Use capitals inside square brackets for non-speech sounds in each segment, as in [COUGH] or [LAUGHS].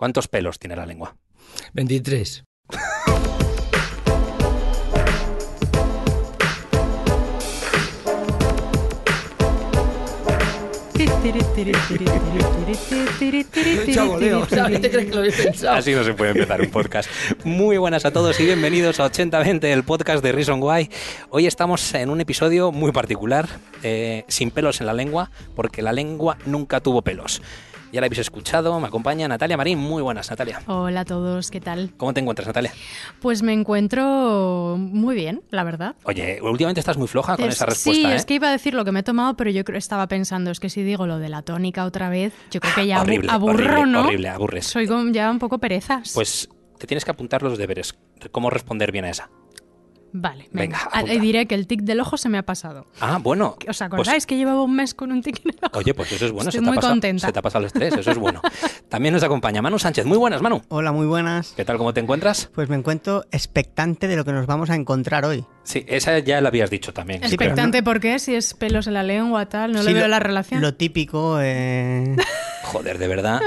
¿Cuántos pelos tiene la lengua? 23. [LAUGHS] Así no se puede empezar un podcast. Muy buenas a todos y bienvenidos a 8020, el podcast de Reason Why. Hoy estamos en un episodio muy particular, eh, sin pelos en la lengua, porque la lengua nunca tuvo pelos. Ya la habéis escuchado, me acompaña Natalia Marín. Muy buenas, Natalia. Hola a todos, ¿qué tal? ¿Cómo te encuentras, Natalia? Pues me encuentro muy bien, la verdad. Oye, últimamente estás muy floja con esa respuesta. Sí, es ¿eh? que iba a decir lo que me he tomado, pero yo estaba pensando, es que si digo lo de la tónica otra vez, yo creo que ya aburro, ¿no? Horrible, aburres. Soy ya un poco perezas. Pues te tienes que apuntar los deberes, cómo responder bien a esa. Vale, venga. Ah, diré que el tic del ojo se me ha pasado. Ah, bueno. ¿Os pues acordáis que llevaba un mes con un tic en el ojo? Oye, pues eso es bueno. Estoy muy contenta. Se te ha pasado el estrés, eso es bueno. [LAUGHS] También nos acompaña Manu Sánchez. Muy buenas, Manu. Hola, muy buenas. ¿Qué tal, cómo te encuentras? Pues me encuentro expectante de lo que nos vamos a encontrar hoy. Sí, esa ya la habías dicho también. expectante, por porque Si es pelos en la lengua, tal, no lo veo la relación. Lo típico. Eh. [LAUGHS] Joder, de verdad.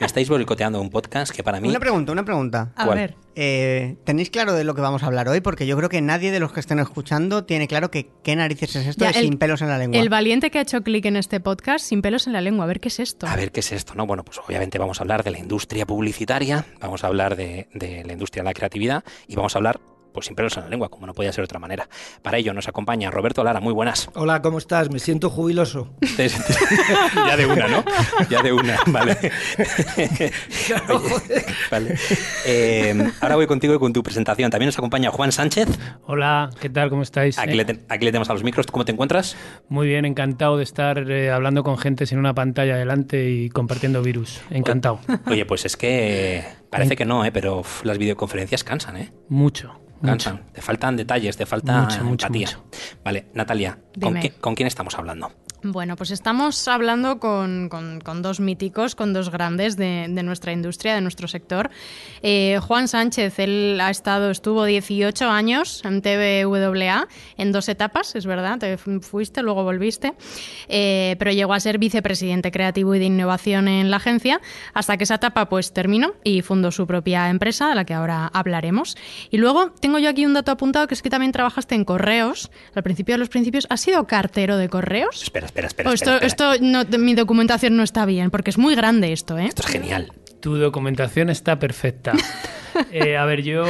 Me estáis boicoteando un podcast que para mí. Una pregunta, una pregunta. A ver. Eh, ¿Tenéis claro de lo que vamos a hablar hoy? Porque yo creo que nadie de los que estén escuchando tiene claro que qué narices es esto sin pelos en la lengua. El valiente que ha hecho clic en este podcast, sin pelos en la lengua, a ver qué es esto. A ver qué es esto, ¿no? Bueno, pues obviamente vamos a hablar de la industria publicitaria, vamos a hablar de la industria de la creatividad y vamos a hablar pues sin pelos en la lengua, como no podía ser de otra manera. Para ello nos acompaña Roberto Lara, muy buenas. Hola, ¿cómo estás? Me siento jubiloso. [LAUGHS] ya de una, ¿no? Ya de una, vale. [LAUGHS] vale. Em, ahora voy contigo y con tu presentación. También nos acompaña Juan Sánchez. Hola, ¿qué tal? ¿Cómo estáis? Aquí, le, tenemos a los micros. ¿Cómo te encuentras? Muy bien, encantado de estar eh, hablando con gente sin una pantalla adelante y compartiendo virus. Encantado. Oye, pues es que parece que no, ¿eh? pero las videoconferencias cansan, ¿eh? Mucho. Te faltan detalles, te falta empatía. Vale, Natalia, ¿con, quién estamos hablando? Bueno, pues estamos hablando con, dos míticos, con dos grandes de, nuestra industria, de nuestro sector. Eh, Juan Sánchez, él ha estado, estuvo 18 años en TVWA, en dos etapas, es verdad, te fuiste, luego volviste, eh, pero llegó a ser vicepresidente creativo y de innovación en la agencia, hasta que esa etapa pues terminó y fundó su propia empresa, de la que ahora hablaremos. Y luego tengo yo aquí un dato apuntado, que es que también trabajaste en correos, al principio de los principios, ¿has sido cartero de correos? espera, espera. Oh, esto, esto mi documentación no está bien, porque es muy grande esto, ¿eh? Esto es genial. Tu documentación está perfecta. [LAUGHS] Eh, a ver, yo,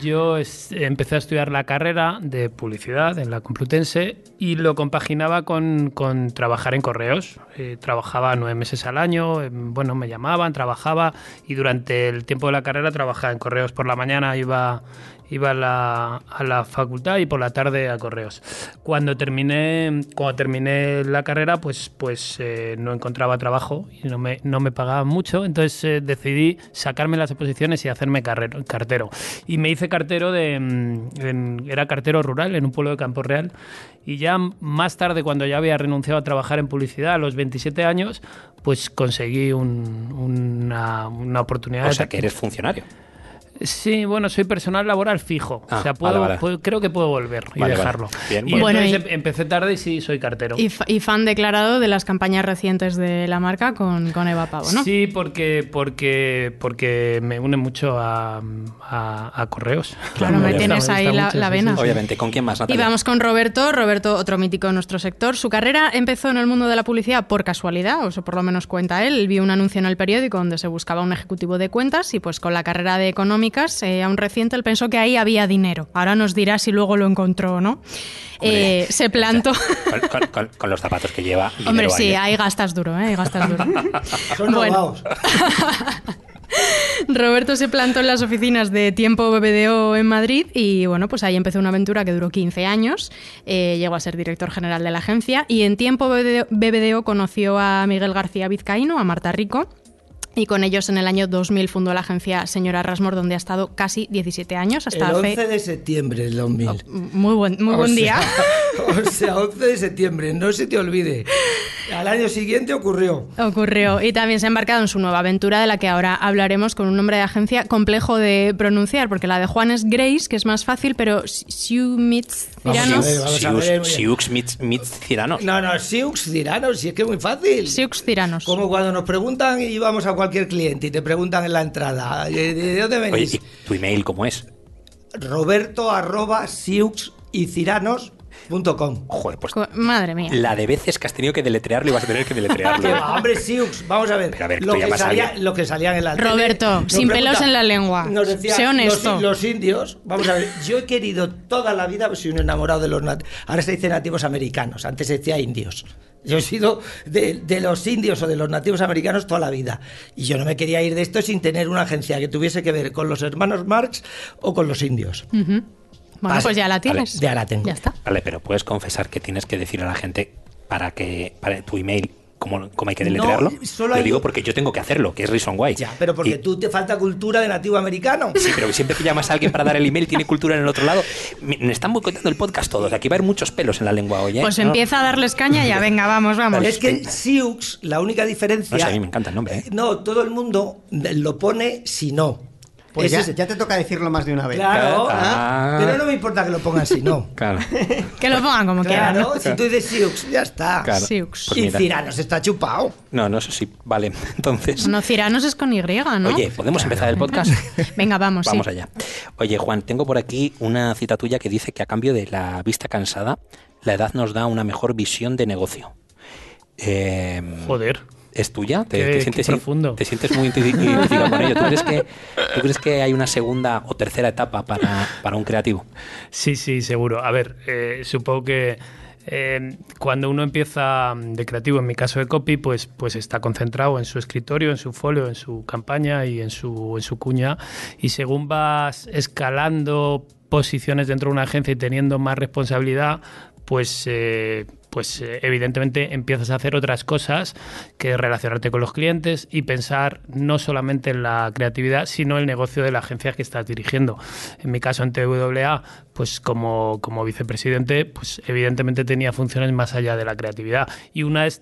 yo empecé a estudiar la carrera de publicidad en la Complutense y lo compaginaba con, trabajar en correos. Eh, trabajaba nueve meses al año, em, bueno, me llamaban, trabajaba y durante el tiempo de la carrera trabajaba en correos por la mañana, iba iba a la, a la, facultad y por la tarde a correos. Cuando terminé, cuando terminé la carrera, pues, pues eh, no encontraba trabajo y no me, no me pagaban mucho, entonces eh, decidí sacarme las oposiciones y hacerme carrero, cartero. Y me hice cartero de... Mm, era cartero rural en un pueblo de Campo Real y ya más tarde, cuando ya había renunciado a trabajar en publicidad a los 27 años, pues conseguí una, una oportunidad. O sea, que eres funcionario. Sí, bueno, soy personal laboral fijo. o ah, sea, puedo, creo que puedo volver y dejarlo. y bueno, em-, empecé tarde y sí, soy cartero. Y, fan declarado de las campañas recientes de la marca con, con Eva Pavo, ¿no? Sí, porque, porque, porque me une mucho a, a, correos. Claro, me tienes ahí la, la, vena. Obviamente, ¿con quién más, Natalia? Y vamos con Roberto. Roberto, otro mítico en nuestro sector. Su carrera empezó en el mundo de la publicidad por casualidad, o eso por lo menos cuenta él. Vio un anuncio en el periódico donde se buscaba un ejecutivo de cuentas y pues con la carrera de economía aún eh, reciente, él pensó que ahí había dinero. Ahora nos dirá si luego lo encontró o no. Eh, se plantó. con, los zapatos que lleva. Hombre, sí, ¿eh? ahí, gastas duro, ¿eh? gastas [LAUGHS] Son [LAUGHS] Roberto se plantó en las oficinas de Tiempo BBDO en Madrid y bueno, pues ahí empezó una aventura que duró 15 años, llegó a ser director general de la agencia y en Tiempo BBDO conoció a Miguel García Vizcaíno, a Marta Rico y con ellos en el año 2000 fundó la agencia Señora Rasmor, donde ha estado casi 17 años. Hasta el 11 de septiembre del 2000. muy buen, muy buen día. [LAUGHS] O sea, 11 de septiembre, no se te olvide. Al año siguiente ocurrió. Ocurrió. Y también se ha embarcado en su nueva aventura, de la que ahora hablaremos con un nombre de agencia complejo de pronunciar, porque la de Juan es Grace, que es más fácil, pero Siumits Cirano. Sioux Mits Cirano. No, no, Siux Cirano, si es que es muy fácil. Siux Ciranos. Como cuando nos preguntan y vamos a cualquier cliente y te preguntan en la entrada, ¿de dónde venís? Oye, ¿y ¿Tu email cómo es? Roberto arroba siux y ciranos Joder, pues Madre mía. La de veces que has tenido que deletrearlo y vas a tener que deletrearlo. [LAUGHS] Ah, hombre, Siux, vamos a ver. lo, que salía, lo, que salía, en la Roberto, sin pelos en la lengua. Nos decía, Los, indios, vamos a ver, yo he querido toda la vida, soy un enamorado de los nativos. Ahora se dice nativos americanos, antes decía indios. Yo he sido de, los indios o de los nativos americanos toda la vida. Y yo no me quería ir de esto sin tener una agencia que tuviese que ver con los hermanos Marx o con los indios. Bueno, pues ya la tienes. Ya la tengo. está. Vale, pero puedes confesar que tienes que decir a la gente para que para tu email como, hay que deletrearlo, lo digo porque yo tengo que hacerlo, que es Reason Why. pero porque tú te falta cultura de nativo americano. Sí, pero siempre que llamas a alguien para dar el email tiene cultura en el otro lado. Me están boicoteando el podcast todos, aquí va a haber muchos pelos en la lengua hoy. ¿eh? Pues empieza a darles caña ya, venga, vamos, vamos. Es que Sioux, la única diferencia... No a mí me encanta el nombre. ¿eh? No, todo el mundo lo pone si no. Pues ya, te toca decirlo más de una vez. Claro, ah, ah. pero no me importa que lo pongan así, no. [LAUGHS] Claro. que lo pongan como claro, quieran. ¿no? Si tú dices Siux, ya está. Claro. Siux. Pues y Ciranos está chupado. No, no, sé si... vale. [LAUGHS] Entonces. No, Ciranos es con Y, ¿no? Oye, ¿podemos empezar el podcast? [LAUGHS] Venga, vamos. Vamos allá. Oye, Juan, tengo por aquí una cita tuya que dice que a cambio de la vista cansada, la edad nos da una mejor visión de negocio. Eh... Joder es tuya? ¿Te, sientes, profundo. ¿Te sientes muy identificado con ello? ¿Tú crees, que, hay una segunda o tercera etapa para, un creativo? Sí, sí, seguro. A ver, eh, supongo que... Eh, cuando uno empieza de creativo, en mi caso de copy, pues, pues está concentrado en su escritorio, en su folio, en su campaña y en su, en su cuña. Y según vas escalando posiciones dentro de una agencia y teniendo más responsabilidad, pues eh, pues eh, evidentemente empiezas a hacer otras cosas que relacionarte con los clientes y pensar no solamente en la creatividad, sino en el negocio de la agencia que estás dirigiendo. En mi caso en TWA, pues como, vicepresidente, pues evidentemente tenía funciones más allá de la creatividad. Y una es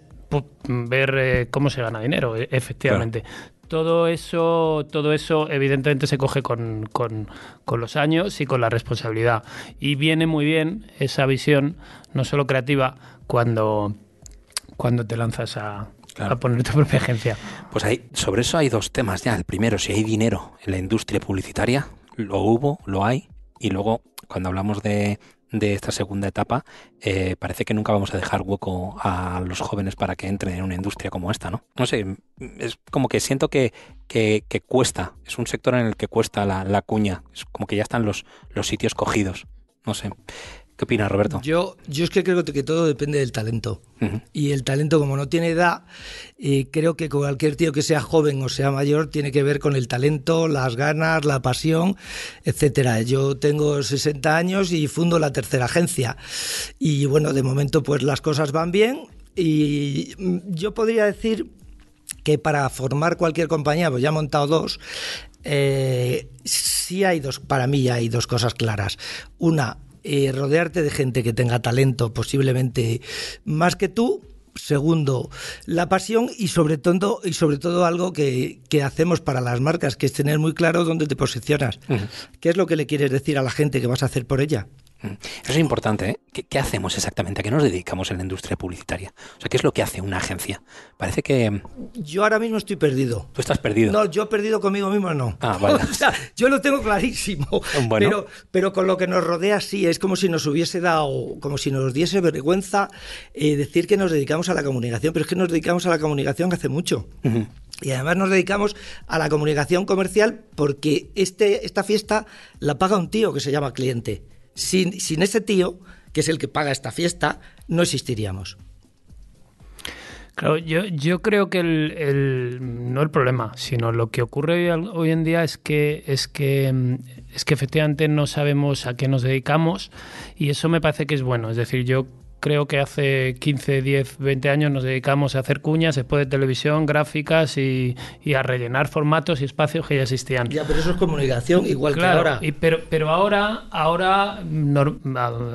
ver eh, cómo se gana dinero, e-, efectivamente. todo eso, todo eso evidentemente se coge con, con, los años y con la responsabilidad. Y viene muy bien esa visión, no solo creativa, cuando, cuando te lanzas a, a poner tu propia agencia. Pues hay, sobre eso hay dos temas ya. El primero, si hay dinero en la industria publicitaria, lo hubo, lo hay, y luego cuando hablamos de, de esta segunda etapa, eh, parece que nunca vamos a dejar hueco a los jóvenes para que entren en una industria como esta, ¿no? No sé, es como que siento que, que, cuesta, es un sector en el que cuesta la, cuña, es como que ya están los, los sitios cogidos, no sé. ¿Qué opinas, Roberto? Yo, yo es que creo que todo depende del talento. Y el talento, como no tiene edad, eh, creo que cualquier tío que sea joven o sea mayor tiene que ver con el talento, las ganas, la pasión, etcétera. Yo tengo 60 años y fundo la tercera agencia. Y bueno, de momento, pues las cosas van bien. Y yo podría decir que para formar cualquier compañía, pues ya he montado dos, eh, hay dos, para mí hay dos cosas claras. Una, eh, rodearte de gente que tenga talento posiblemente más que tú. Segundo, la pasión y sobre todo, y sobre todo algo que, que hacemos para las marcas, que es tener muy claro dónde te posicionas. ¿Qué es lo que le quieres decir a la gente que vas a hacer por ella? Mm. Eso es importante. ¿eh? ¿Qué, hacemos exactamente? ¿A qué nos dedicamos en la industria publicitaria? O sea, ¿qué es lo que hace una agencia? Parece que... Mm, yo ahora mismo estoy perdido. ¿Tú estás perdido? No, yo perdido conmigo mismo no. Ah, [LAUGHS] vale. o sea, yo lo tengo clarísimo. [LAUGHS] Pero, con lo que nos rodea sí, es como si nos hubiese dado, como si nos diese vergüenza eh, decir que nos dedicamos a la comunicación, pero es que nos dedicamos a la comunicación hace mucho. Y además nos dedicamos a la comunicación comercial porque este, esta fiesta la paga un tío que se llama cliente. Sin, sin ese tío, que es el que paga esta fiesta, no existiríamos. Claro, yo, creo que el, no el problema, sino lo que ocurre hoy, hoy, en día es que, es, que, mm, es que efectivamente no sabemos a qué nos dedicamos y eso me parece que es bueno. Es decir, yo creo que hace 15, 10, 20 años nos dedicamos a hacer cuñas después de televisión, gráficas y, a rellenar formatos y espacios que ya existían. Ya, pero eso es comunicación igual que ahora. pero, pero ahora, ahora mí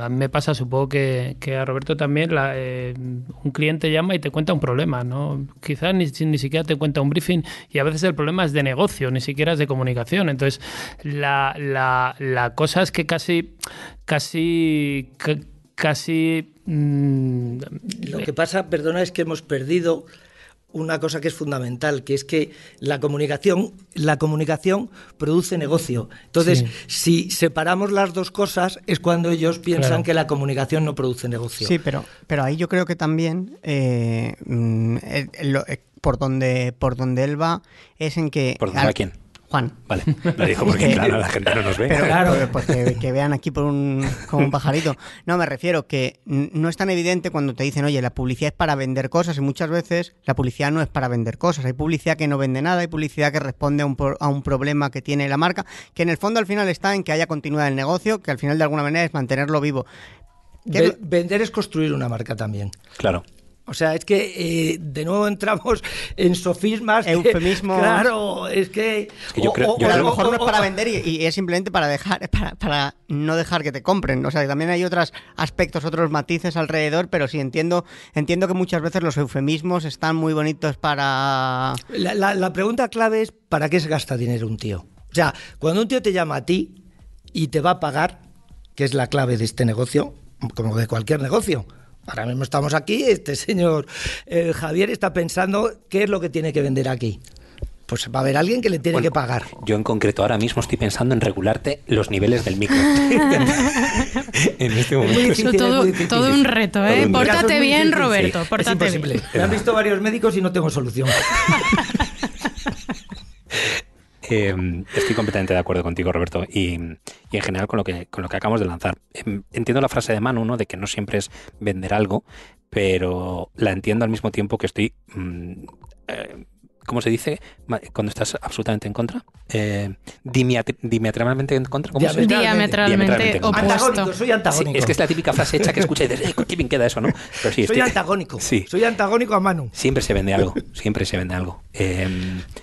me pasa, supongo que, a Roberto también, eh, un cliente llama y te cuenta un problema, ¿no? Quizás ni, ni siquiera te cuenta un briefing y a veces el problema es de negocio, ni siquiera es de comunicación. Entonces, la, la, la cosa es que casi, casi, casi Mm, lo que pasa, perdona, es que hemos perdido una cosa que es fundamental, que es que la comunicación, la comunicación produce negocio. Entonces, si separamos las dos cosas, es cuando ellos piensan que la comunicación no produce negocio. Sí, pero, pero ahí yo creo que también eh, mm, eh, por donde por donde él va es en que. ¿Por dónde quién? Juan. Vale, lo dijo porque, [LAUGHS] claro, la gente no nos ve. claro, que, vean aquí por un, como un pajarito. No, me refiero que no es tan evidente cuando te dicen, oye, la publicidad es para vender cosas, y muchas veces la publicidad no es para vender cosas. Hay publicidad que no vende nada, hay publicidad que responde a un, problema que tiene la marca, que en el fondo al final está en que haya continuidad del negocio, que al final de alguna manera es mantenerlo vivo. vender es construir una marca también. Claro. O sea, es que eh, de nuevo entramos [LAUGHS] en sofismas. Eufemismos. claro, es que. o, a lo mejor no es para vender y, es simplemente para dejar, [LAUGHS] para, no dejar que te compren. O sea, también hay otros aspectos, otros matices alrededor, pero sí entiendo, entiendo que muchas veces los eufemismos están muy bonitos para. la pregunta clave es: ¿para qué se gasta dinero un tío? O sea, cuando un tío te llama a ti y te va a pagar, que es la clave de este negocio, como de cualquier negocio Ahora mismo estamos aquí, este señor Javier está pensando qué es lo que tiene que vender aquí pues va a haber alguien que le tiene que pagar. Yo en concreto ahora mismo estoy pensando en regularte los niveles del micro. [LAUGHS] en este momento. Es todo, un reto, ¿eh? pórtate bien, Roberto. Pórtate es imposible. Bien. Me han visto varios médicos y no tengo solución. [LAUGHS] Em, estoy completamente de acuerdo contigo, Roberto, y, en general con lo, que, con lo que acabamos de lanzar. Em, entiendo la frase de Manu, ¿no? De que no siempre es vender algo, pero la entiendo al mismo tiempo que estoy mm, eh, ¿cómo se dice? Cuando estás absolutamente en contra. Eh, diametralmente en contra. ¿Cómo diametralmente. se dice? soy antagónico. es que es la típica frase hecha que escuchas y dices, eh, queda eso, no? soy antagónico. [LAUGHS] Soy antagónico a Manu. Siempre se vende algo, siempre se vende algo. Eh,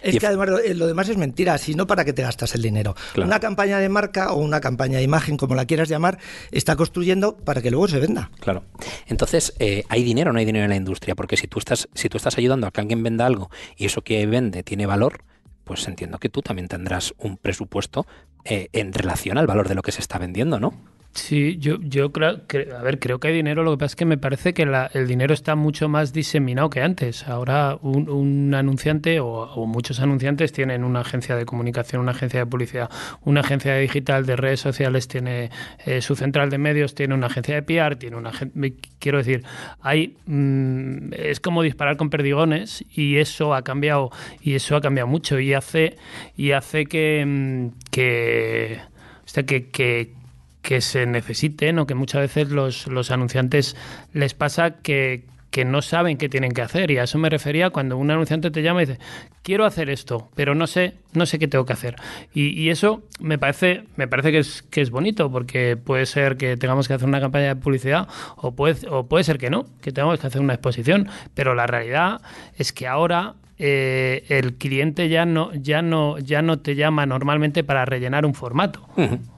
es que además eh, lo demás es mentira, si no para que te gastas el dinero. Una campaña de marca o una campaña de imagen, como la quieras llamar, está construyendo para que luego se venda. Claro. Entonces, ¿hay dinero o no hay dinero en la industria? Porque si tú estás, si tú estás ayudando a que alguien venda algo y eso quiere vende tiene valor, pues entiendo que tú también tendrás un presupuesto eh, en relación al valor de lo que se está vendiendo, ¿no? Sí, yo, yo creo, que, a ver, creo que hay dinero, lo que pasa es que me parece que el dinero está mucho más diseminado que antes. Ahora un, anunciante o, muchos anunciantes tienen una agencia de comunicación, una agencia de publicidad, una agencia digital de redes sociales, tiene eh, su central de medios, tiene una agencia de PR, tiene una quiero decir, hay mm, es como disparar con perdigones y eso ha cambiado y eso ha cambiado mucho y hace y hace que, mm, que, que que se necesiten o que muchas veces los, anunciantes les pasa que, no saben qué tienen que hacer. Y a eso me refería cuando un anunciante te llama y dice, quiero hacer esto, pero no sé, no sé qué tengo que hacer. Y, y eso me parece, me parece que es, que es bonito, porque puede ser que tengamos que hacer una campaña de publicidad, o puede, o puede ser que no, que tengamos que hacer una exposición. Pero la realidad es que ahora eh, el cliente ya no, ya, no, ya no te llama normalmente para rellenar un formato.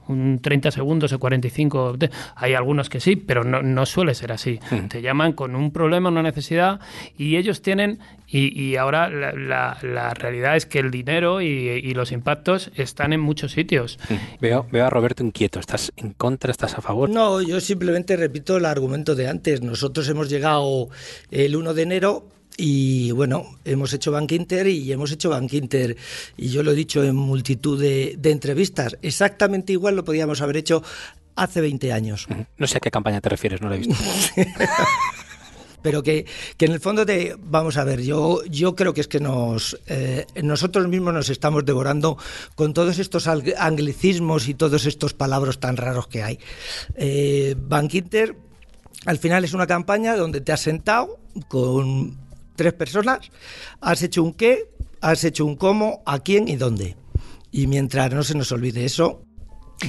Un 30 segundos o 45. Hay algunos que sí, pero no, suele ser así. Te llaman con un problema, una necesidad, y ellos tienen. Y, ahora la, realidad es que el dinero y, los impactos están en muchos sitios. Veo, veo a Roberto inquieto. ¿Estás en contra? ¿Estás a favor? No, yo simplemente repito el argumento de antes. Nosotros hemos llegado el 1 de enero y bueno, hemos hecho Bank Inter y hemos hecho Bank Inter. Y yo lo he dicho en multitud de, entrevistas. Exactamente igual lo podíamos haber hecho hace 20 años. No sé a qué campaña te refieres, no la he visto. [LAUGHS] pero que, en el fondo te vamos a ver yo yo creo que es que nos eh, nosotros mismos nos estamos devorando con todos estos anglicismos y todos estos palabras tan raros que hay eh, Bank Inter al final es una campaña donde te has sentado con tres personas, has hecho un qué, has hecho un cómo, a quién y dónde. Y mientras no se nos olvide eso,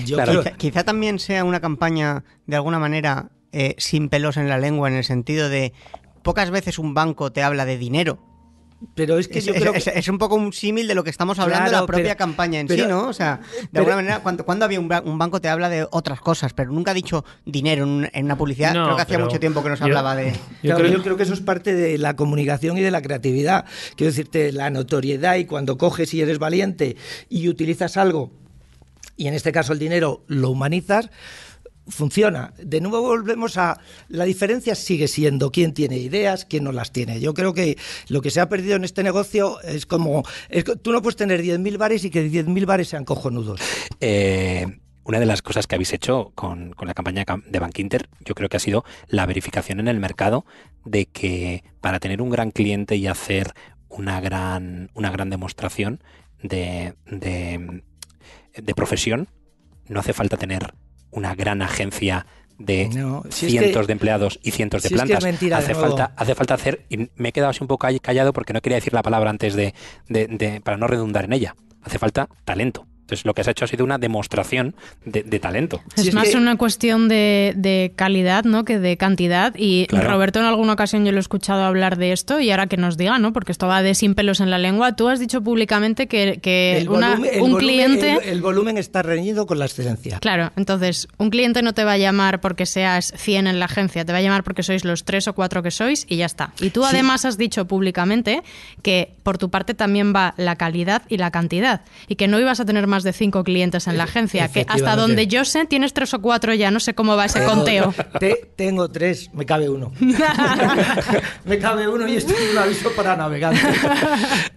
yo quizá, quizá, también sea una campaña de alguna manera eh, sin pelos en la lengua, en el sentido de pocas veces un banco te habla de dinero pero es que es, un poco un símil de lo que estamos hablando de la propia campaña en sí, ¿no? O sea, de alguna manera, cuando, había un, banco te habla de otras cosas, pero nunca ha dicho dinero en, una publicidad. creo que hacía mucho tiempo que nos hablaba de... yo creo que eso es parte de la comunicación y de la creatividad. Quiero decirte, la notoriedad y cuando coges y eres valiente y utilizas algo, y en este caso el dinero, lo humanizas funciona. De nuevo volvemos a la diferencia sigue siendo quién tiene ideas, quién no las tiene. Yo creo que lo que se ha perdido en este negocio es como tú no puedes tener 10.000 bares y que 10.000 bares sean cojonudos. Eh, una de las cosas que habéis hecho con, la campaña de Bank Inter, yo creo que ha sido la verificación en el mercado de que para tener un gran cliente y hacer una gran, una gran demostración de profesión, no hace falta tener una gran agencia de cientos de empleados y cientos de plantas. mentira, hace, falta, hace falta hacer, y me he quedado así un poco callado porque no quería decir la palabra antes de para no redundar en ella. Hace falta talento. Entonces lo que has hecho ha sido una demostración de, talento. Es, más una cuestión de, calidad, ¿no? Que de cantidad. Y Roberto en alguna ocasión yo lo he escuchado hablar de esto y ahora que nos diga, ¿no? Porque esto va de sin pelos en la lengua. Tú has dicho públicamente que, un cliente... El, volumen está reñido con la excelencia. Claro, entonces un cliente no te va a llamar porque seas 100 en la agencia, te va a llamar porque sois los tres o cuatro que sois y ya está. Y tú además has dicho públicamente que por tu parte también va la calidad y la cantidad y que no ibas a tener más de cinco clientes en la agencia, que hasta donde yo sé tienes tres o cuatro ya, no sé cómo va ese conteo. [LAUGHS] tengo tres, me cabe uno. [LAUGHS] [LAUGHS] me cabe uno y estoy es un aviso para navegar.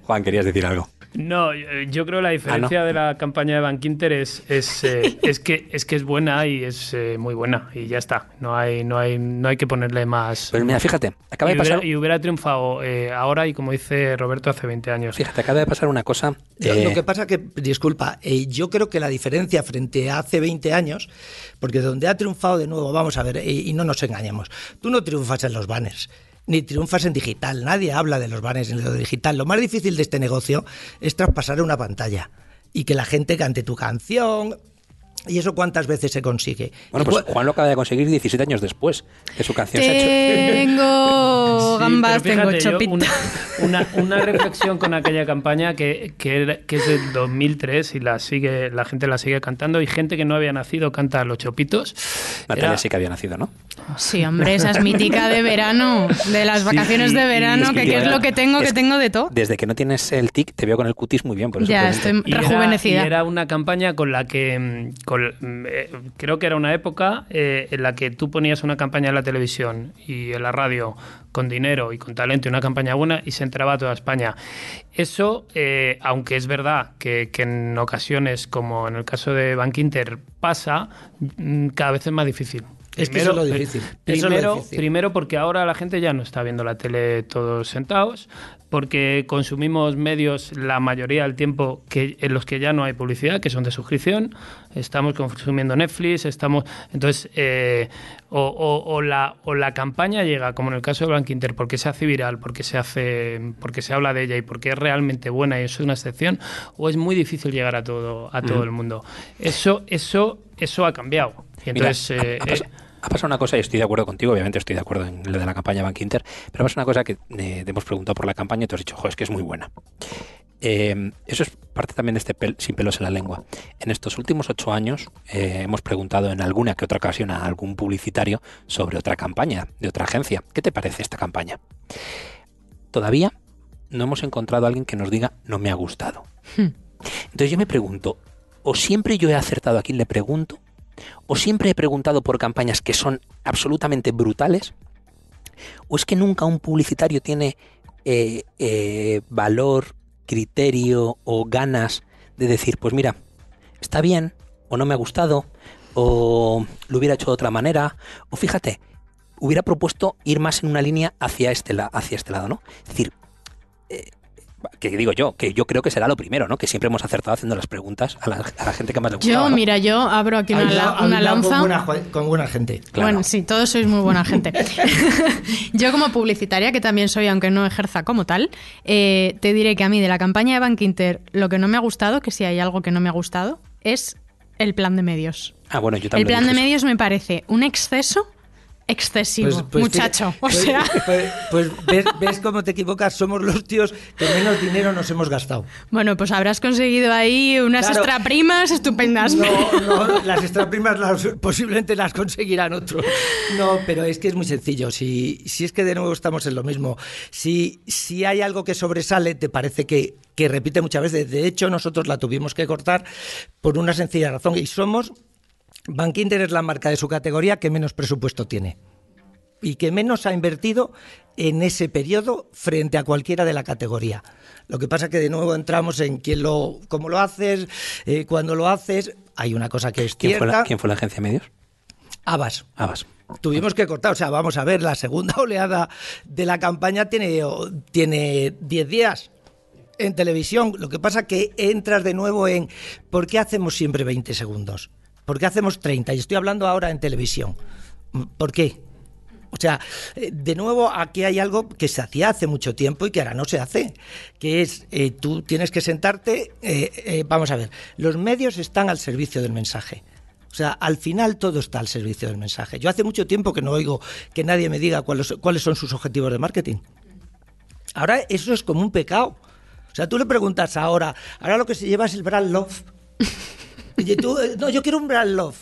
Juan, querías decir algo. No, eh, yo creo la ah, diferencia de la campaña de Bank es, es, eh, [LAUGHS] es, que, es que es buena y es eh, muy buena y ya está. No hay, no hay, no hay que ponerle más. Pero pues mira, fíjate, acaba de pasar. y hubiera triunfado ahora y como dice Roberto hace 20 años. Fíjate, acaba de pasar una cosa. Lo que pasa que, disculpa, yo creo que la diferencia frente a hace 20 años, porque donde ha triunfado de nuevo, vamos a ver, y no nos engañemos, tú no triunfas en los banners ni triunfas en digital. Nadie habla de los banners en lo digital. Lo más difícil de este negocio es traspasar una pantalla y que la gente cante tu canción, ¿Y eso cuántas veces se consigue? Bueno, pues Juan lo acaba de conseguir 17 años después que su canción tengo se ha hecho. Tengo gambas, tengo chopitos. Una, reflexión con aquella campaña que, que, es del 2003 y la, sigue, la gente la sigue cantando y gente que no había nacido canta Los Chopitos. Natalia sí que había nacido, ¿no? Sí, hombre, esa es mítica de verano, de las vacaciones de verano, que, es lo que tengo, que tengo de todo. Desde que no tienes el tic, te veo con el cutis muy bien, por eso. Ya, estoy rejuvenecida. y era una campaña con la que mm, Mm, eh, creo que era una época eh, en la que tú ponías una campaña en la televisión y en la radio con dinero y con talento y una campaña buena y se entraba toda España. Eso, eh, aunque es verdad que, que, en ocasiones, como en el caso de Bank Inter, pasa, mm, cada vez es más difícil. Es que es lo difícil. Primero, porque ahora la gente ya no está viendo la tele todos sentados, porque consumimos medios la mayoría del tiempo que, en los que ya no hay publicidad, que son de suscripción, estamos consumiendo Netflix, estamos... Entonces, eh, o, la, o la campaña llega, como en el caso de Blanquinter, porque se hace viral, porque se, hace, porque se habla de ella y porque es realmente buena y eso es una excepción, o es muy difícil llegar a todo, a todo mm. el mundo. Eso, eso eso ha cambiado. Eh, eh, ha, pasado una cosa, y estoy de acuerdo contigo, obviamente estoy de acuerdo en lo de la campaña Bank Inter, pero pasado una cosa que eh, te hemos preguntado por la campaña y te has dicho, joder, es que es muy buena. eso es parte también de este sin pelos en la lengua. En estos últimos ocho años hemos preguntado en alguna que otra ocasión a algún publicitario sobre otra campaña de otra agencia. ¿Qué te parece esta campaña? Todavía no hemos encontrado a alguien que nos diga no me ha gustado. Hmm. Entonces yo me pregunto, o siempre yo he acertado a quien le pregunto, o siempre he preguntado por campañas que son absolutamente brutales, o es que nunca un publicitario tiene eh, eh, valor, criterio o ganas de decir, pues mira, está bien, o no me ha gustado, o lo hubiera hecho de otra manera, o fíjate, hubiera propuesto ir más en una línea hacia este, hacia este lado, ¿no? Es decir, eh, que digo yo, que yo creo que será lo primero, ¿no? Que siempre hemos acertado haciendo las preguntas a la, gente que más le gusta. Yo, mira, yo abro aquí una, lanza. Con buena, gente. Claro. Bueno, sí, todos sois muy buena gente. [LAUGHS] [LAUGHS] yo, como publicitaria, que también soy, aunque no ejerza como tal, eh, te diré que a mí de la campaña de Bank Inter, lo que no me ha gustado, que si hay algo que no me ha gustado, es el plan de medios. Ah, bueno, yo también. El plan de medios me parece un exceso excesivo, pues, pues, muchacho. Pues, o sea. Pues, ves, cómo te equivocas, somos los tíos que menos dinero nos hemos gastado. Bueno, pues habrás conseguido ahí unas extra primas estupendas. No, no, las extra primas posiblemente las conseguirán otros. No, pero es que es muy sencillo. Si, si es que de nuevo estamos en lo mismo, si, si hay algo que sobresale, te parece que que repite muchas veces. De hecho, nosotros la tuvimos que cortar por una sencilla razón y somos Bank Inter es la marca de su categoría que menos presupuesto tiene y que menos ha invertido en ese periodo frente a cualquiera de la categoría. Lo que pasa que de nuevo entramos en quién lo, cómo lo haces, cuando eh, cuándo lo haces. Hay una cosa que es ¿Quién cierta. Fue la, ¿Quién fue la agencia de medios? Abas. Tuvimos que cortar, o sea, vamos a ver, la segunda [LAUGHS] oleada de la campaña tiene 10 días en televisión. Lo que pasa que entras de nuevo en ¿por qué hacemos siempre 20 segundos? ¿Por qué hacemos 30? Y estoy hablando ahora en televisión. ¿Por qué? O sea, eh, de nuevo, aquí hay algo que se hacía hace mucho tiempo y que ahora no se hace, que es, eh, tú tienes que sentarte, eh, vamos a ver, los medios están al servicio del mensaje. O sea, al final todo está al servicio del mensaje. Yo hace mucho tiempo que no oigo que nadie me diga cuáles, cuáles son sus objetivos de marketing. Ahora eso es como un pecado. O sea, tú le preguntas ahora, ahora lo que se lleva es el brand love tú, no, yo quiero un brand love.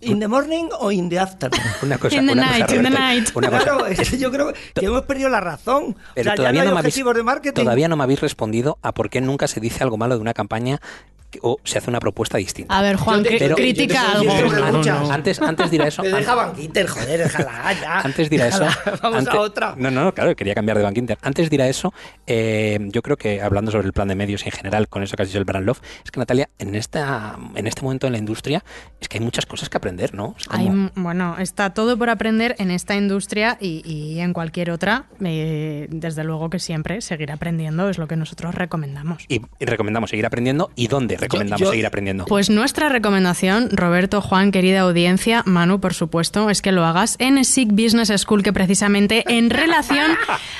¿In the morning o in the afternoon? [LAUGHS] Una cosa, in the una night, cosa, in the night. yo creo que hemos perdido la razón. o sea, hay de marketing. todavía no me habéis respondido a por qué nunca se dice algo malo de una campaña o se hace una propuesta distinta. A ver, Juan, critica algo. Antes, antes dirá eso. [LAUGHS] deja Inter, joder, déjala ya. Antes dirá eso. [LAUGHS] Vamos a otra. No, no, claro, quería cambiar de Bank Inter. Antes dirá eso, eh, yo creo que hablando sobre el plan de medios en general, con eso que has dicho el Brand Love, es que Natalia, en, esta, en este momento en la industria, es que hay muchas cosas que aprender, ¿no? bueno, está todo por aprender en esta industria y, en cualquier otra. Eh, desde luego que siempre seguir aprendiendo es lo que nosotros recomendamos. y, y recomendamos seguir aprendiendo. ¿Y dónde? recomendamos seguir aprendiendo? Pues nuestra recomendación, Roberto, Juan, querida audiencia, Manu, por supuesto, es que lo hagas en SIG Business School, que precisamente en relación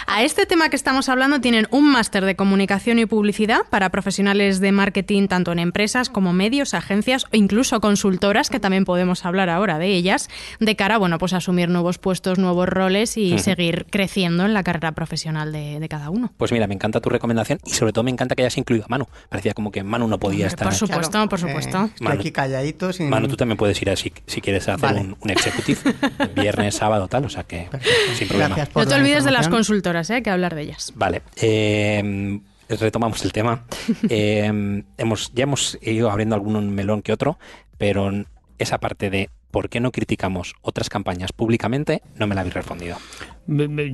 a este tema que estamos hablando tienen un máster de comunicación y publicidad para profesionales de marketing, tanto en empresas como medios, agencias o incluso consultoras, que también podemos hablar ahora de ellas, de cara bueno, pues a asumir nuevos puestos, nuevos roles y seguir creciendo en la carrera profesional de, cada uno. Pues mira, me encanta tu recomendación y sobre todo me encanta que hayas incluido a Manu. Parecía como que Manu no podía por supuesto, por eh, supuesto. aquí calladito. Bueno, tú también puedes ir así si quieres hacer un, executive [LAUGHS] viernes, sábado, tal, o sea que sin problema. No te olvides de las consultoras, ¿eh? que hablar de ellas. Vale. Eh, retomamos el tema. [LAUGHS] Eh, hemos, ya hemos ido abriendo algún melón que otro, pero esa parte de por qué no criticamos otras campañas públicamente no me la habéis respondido.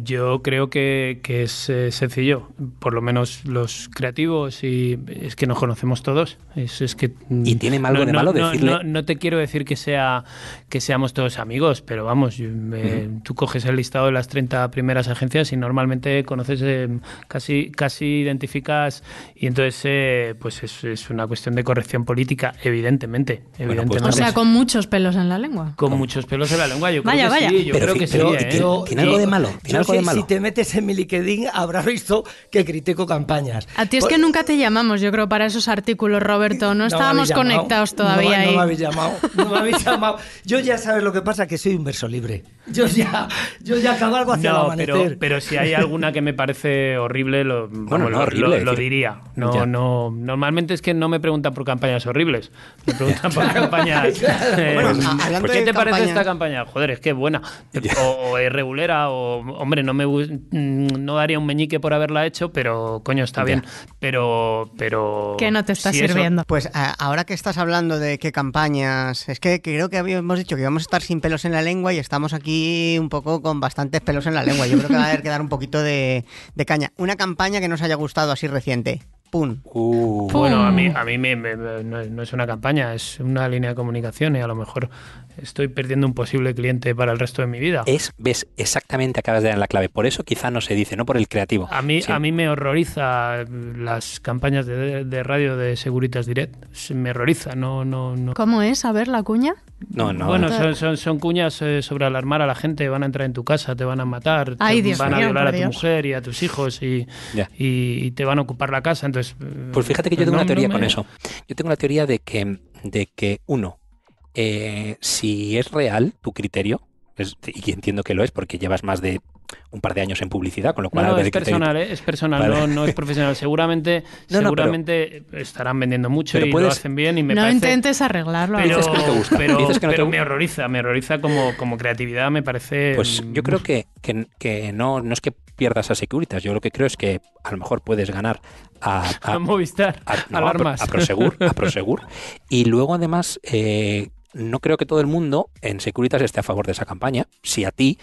Yo creo que, es eh, sencillo, por lo menos los creativos y es que nos conocemos todos. Es, que mm, y tiene algo no, de malo decirle. No, te quiero decir que sea que seamos todos amigos, pero vamos, tú coges el listado de las 30 primeras agencias y normalmente conoces eh, casi casi identificas y entonces eh, pues es, una cuestión de corrección política, evidentemente, pues o sea, con muchos pelos en la lengua. Con muchos pelos en la lengua, yo creo que sí. Yo creo que algo de si te metes en mi LinkedIn habrás visto que critico campañas. A ti es pues que nunca te llamamos, yo creo, para esos artículos, Roberto. No, estábamos conectados todavía ahí. No me habéis llamado, no me habéis llamado. Yo ya sabes lo que pasa, que soy inverso libre. Yo ya, yo ya hago Pero, si hay alguna que me parece horrible, lo, bueno, diría. No, no, normalmente es que no me preguntan por campañas horribles. Me preguntan por [LAUGHS] campañas... Eh, qué te parece esta campaña? Joder, es que buena. O, o es regulera o hombre, no me mm, no daría un meñique por haberla hecho, pero coño, está bien. Pero, pero. Que no te está sirviendo. Pues ahora que estás hablando de qué campañas, es que creo que habíamos dicho que íbamos a estar sin pelos en la lengua y estamos aquí un poco con bastantes pelos en la lengua. Yo creo que va a haber que dar un poquito de, caña. Una campaña que nos haya gustado así reciente. Pum. Uh, bueno, a mí, a mí no, es una campaña, es una línea de comunicación y a lo mejor estoy perdiendo un posible cliente para el resto de mi vida. Es, ves, exactamente acabas de dar la clave. Por eso quizá no se dice, no por el creativo. A mí, a mí me horroriza las campañas de, radio de Seguritas Direct. Me horroriza, no, no, no. ¿Cómo es? saber la cuña. No, no. Bueno, son, son, cuñas eh, sobre alarmar a la gente, van a entrar en tu casa, te van a matar, te, van a violar a tu mujer y a tus hijos y, y, te van a ocupar la casa. Entonces, pues fíjate que eh, yo tengo una teoría con eso. Yo tengo la teoría de que, de que uno, eh, si es real tu criterio, y entiendo que lo es porque llevas más de un par de años en publicidad, con lo cual... No, eh, es, personal, es personal, no, es profesional. [LAUGHS] Seguramente, seguramente estarán vendiendo mucho y lo hacen bien y me No intentes arreglarlo. Pero, que no te gusta. Pero, me horroriza, me horroriza como, como creatividad, me parece... Pues mm, yo creo que, no, no es que pierdas a Securitas, yo lo que creo es que a lo mejor puedes ganar a... [LAUGHS] Movistar, a, a, Prosegur, a [LAUGHS] Prosegur. Y luego además... Eh, no creo que todo el mundo en Securitas esté a favor de esa campaña. Si a ti,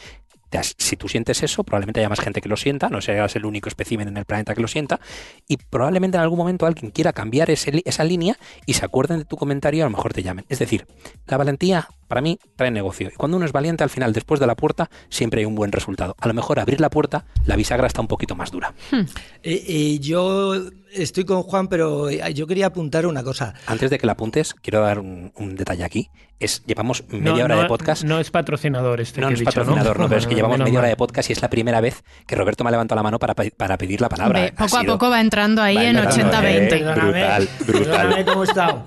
si tú sientes eso, probablemente haya más gente que lo sienta, no seas el único espécimen en el planeta que lo sienta, y probablemente en algún momento alguien quiera cambiar esa línea y se acuerden de tu comentario y a lo mejor te llamen. Es decir, la valentía para mí trae negocio. Y cuando uno es valiente, al final, después de la puerta, siempre hay un buen resultado. A lo mejor abrir la puerta, la bisagra está un poquito más dura. Hmm. Eh, eh, yo estoy con Juan, pero eh, yo quería apuntar una cosa. Antes de que la apuntes, quiero dar un, detalle aquí. Es, llevamos media hora de podcast. No es patrocinador este. No, no es patrocinador, ¿no? pero es que [LAUGHS] llevamos media hora de podcast y es la primera vez que Roberto me ha levantado la mano para, pedir la palabra. poco a poco va entrando ahí en 80-20. brutal, brutal. ¿Cómo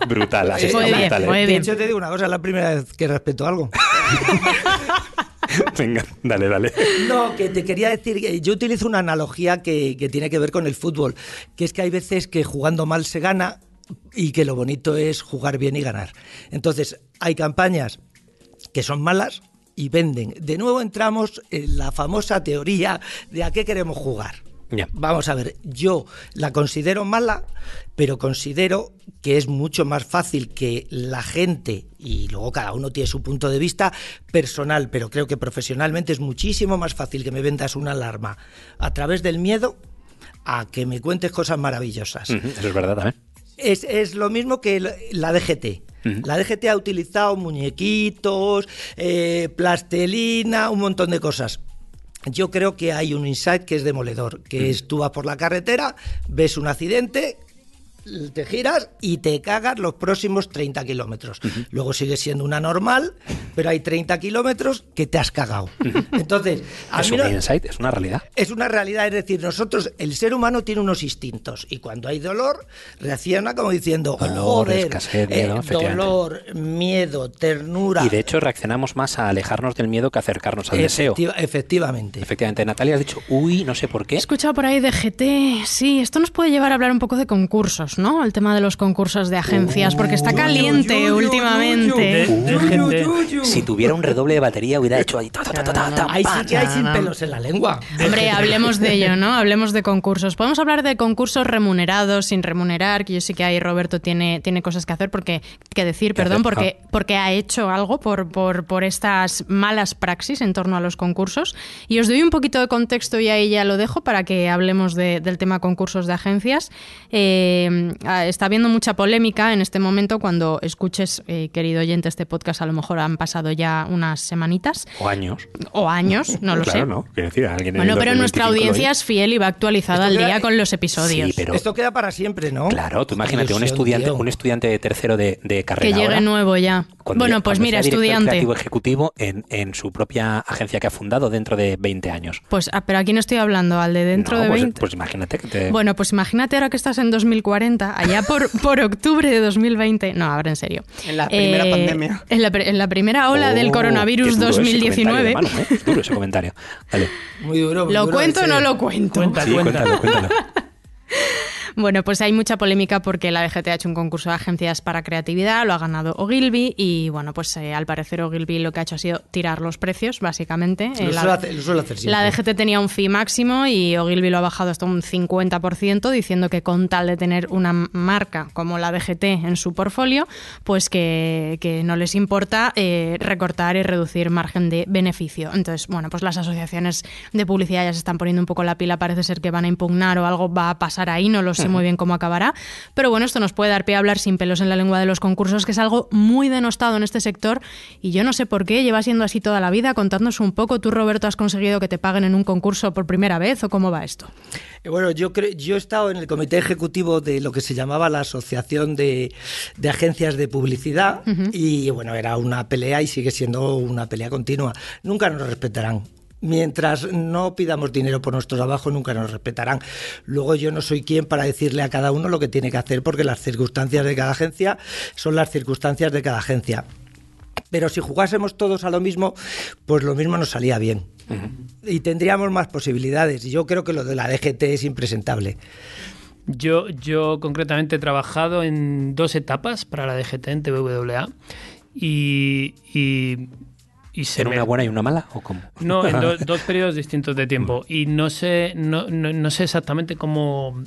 Brutal, te digo una cosa, la primera vez que respecto algo. [LAUGHS] Venga, dale, dale. No, que te quería decir, yo utilizo una analogía que, que tiene que ver con el fútbol, que es que hay veces que jugando mal se gana y que lo bonito es jugar bien y ganar. Entonces, hay campañas que son malas y venden. De nuevo entramos en la famosa teoría de a qué queremos jugar. Vamos a ver, yo la considero mala, pero considero que es mucho más fácil que la gente, y luego cada uno tiene su punto de vista personal, pero creo que profesionalmente es muchísimo más fácil que me vendas una alarma a través del miedo a que me cuentes cosas maravillosas. eso es verdad también. Es, lo mismo que la DGT. La DGT ha utilizado muñequitos, eh, plastelina, un montón de cosas yo creo que hay un insight que es demoledor, que mm. es tú vas por la carretera, ves un accidente, te giras y te cagas los próximos 30 kilómetros. Luego sigue siendo una normal, pero hay 30 kilómetros que te has cagado. Entonces, es es una realidad. Es una realidad, es decir, nosotros, el ser humano tiene unos instintos y cuando hay dolor, reacciona como diciendo, dolor, escasez, miedo, eh, dolor, miedo, ternura. Y de hecho reaccionamos más a alejarnos del miedo que acercarnos al deseo. Efectivamente. Efectivamente, Natalia, has dicho, uy, no sé por qué. He escuchado por ahí de GT, sí, esto nos puede llevar a hablar un poco de concursos, el tema de los concursos de agencias, porque está caliente últimamente. Si tuviera un redoble de batería hubiera hecho ahí. hay sin pelos en la lengua. Hombre, [LAUGHS] hablemos de ello, ¿no? Hablemos de concursos. Podemos hablar de concursos remunerados, sin remunerar, que yo sí que ahí Roberto tiene, tiene cosas que hacer, porque que decir, perdón, porque, porque ha hecho algo por, por, estas malas praxis en torno a los concursos. Y os doy un poquito de contexto y ahí ya lo dejo para que hablemos del tema concursos de agencias. Eh, Mm, ah, está habiendo mucha polémica en este momento cuando escuches, eh, querido oyente, este podcast. A lo mejor han pasado ya unas semanitas. O años. O años, no lo [LAUGHS] claro, sé. no. bueno, pero nuestra audiencia es fiel y va actualizada al día con los episodios. Esto queda para siempre, ¿no? Claro, tú imagínate un estudiante, un estudiante de tercero de, de carrera. Que llegue nuevo ya. bueno, pues mira, estudiante. ejecutivo en, en, su propia agencia que ha fundado dentro de 20 años. Pues, ah, pero aquí no estoy hablando al de dentro de pues, 20. Pues imagínate que te... Bueno, pues imagínate ahora que estás en 2040 allá por, [LAUGHS] por octubre de 2020, no, ahora en serio. En la primera eh, pandemia. En la, en la, primera ola oh, del coronavirus 2019. Bueno, ¿eh? Duro ese comentario. Muy duro. Muy ¿Lo cuento o no lo cuento? sí, cuéntalo. cuéntalo. [LAUGHS] Bueno, pues hay mucha polémica porque la DGT ha hecho un concurso de agencias para creatividad, lo ha ganado Ogilvy y bueno, pues eh, al parecer Ogilvy lo que ha hecho ha sido tirar los precios, básicamente. Lo, eh, la, hacer, suele hacer La DGT tenía un fee máximo y Ogilvy lo ha bajado hasta un 50%, diciendo que con tal de tener una marca como la DGT en su portfolio, pues que, no les importa eh, recortar y reducir margen de beneficio. Entonces, bueno, pues las asociaciones de publicidad ya se están poniendo un poco la pila, parece ser que van a impugnar o algo va a pasar ahí, no lo sé muy bien cómo acabará. Pero bueno, esto nos puede dar pie a hablar sin pelos en la lengua de los concursos, que es algo muy denostado en este sector. Y yo no sé por qué lleva siendo así toda la vida. Contándonos un poco, tú, Roberto, has conseguido que te paguen en un concurso por primera vez o cómo va esto. Eh, bueno, yo, creo, yo he estado en el comité ejecutivo de lo que se llamaba la Asociación de, Agencias de Publicidad y bueno, era una pelea y sigue siendo una pelea continua. Nunca nos respetarán mientras no pidamos dinero por nuestro trabajo, nunca nos respetarán. Luego yo no soy quien para decirle a cada uno lo que tiene que hacer, porque las circunstancias de cada agencia son las circunstancias de cada agencia. Pero si jugásemos todos a lo mismo, pues lo mismo nos salía bien. Y tendríamos más posibilidades. Y yo creo que lo de la DGT es impresentable. Yo, yo concretamente he trabajado en dos etapas para la DGT en TBWA y y una buena y una mala o cómo? No, en [LAUGHS] dos periodos distintos de tiempo. Y no sé, no, no, sé exactamente cómo,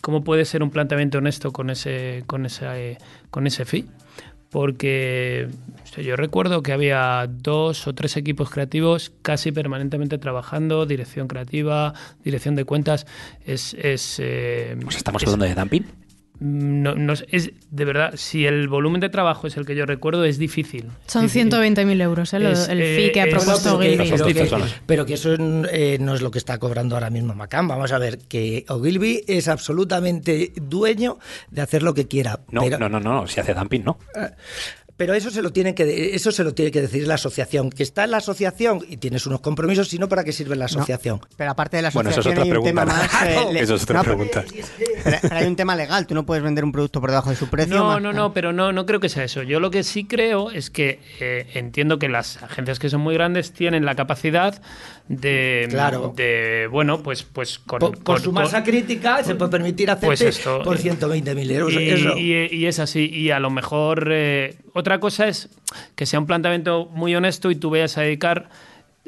cómo puede ser un planteamiento honesto con ese, con ese, eh, con ese fee. Porque yo recuerdo que había dos o tres equipos creativos casi permanentemente trabajando, dirección creativa, dirección de cuentas. Es, eh, pues estamos hablando de dumping. Mm, no, es, de verdad, si el volumen de trabajo es el que yo recuerdo, es difícil. Son 120.000 euros ¿eh? el fee que eh, ha propuesto Ogilvy. Pero, que eso eh, no es lo que está cobrando ahora mismo Macam. Vamos a ver, que Ogilvy es absolutamente dueño de hacer lo que quiera. No, no, no, no, si hace dumping, no. Ah, pero eso se lo tiene que eso se lo tiene que decir la asociación, que está en la asociación y tienes unos compromisos, sino para qué sirve la asociación. pero aparte de la asociación hay un tema más, hay un tema legal, tú no puedes vender un producto por debajo de su precio. No, no, no, pero no no creo que sea eso. Yo lo que sí creo es que eh, entiendo que las agencias que son muy grandes tienen la capacidad de, de bueno, pues pues con, su masa crítica se puede permitir hacer pues [LAUGHS] esto por 120.000 euros. Y, es así y a lo mejor eh, otra otra cosa es que sea un planteamiento muy honesto y tú vayas a dedicar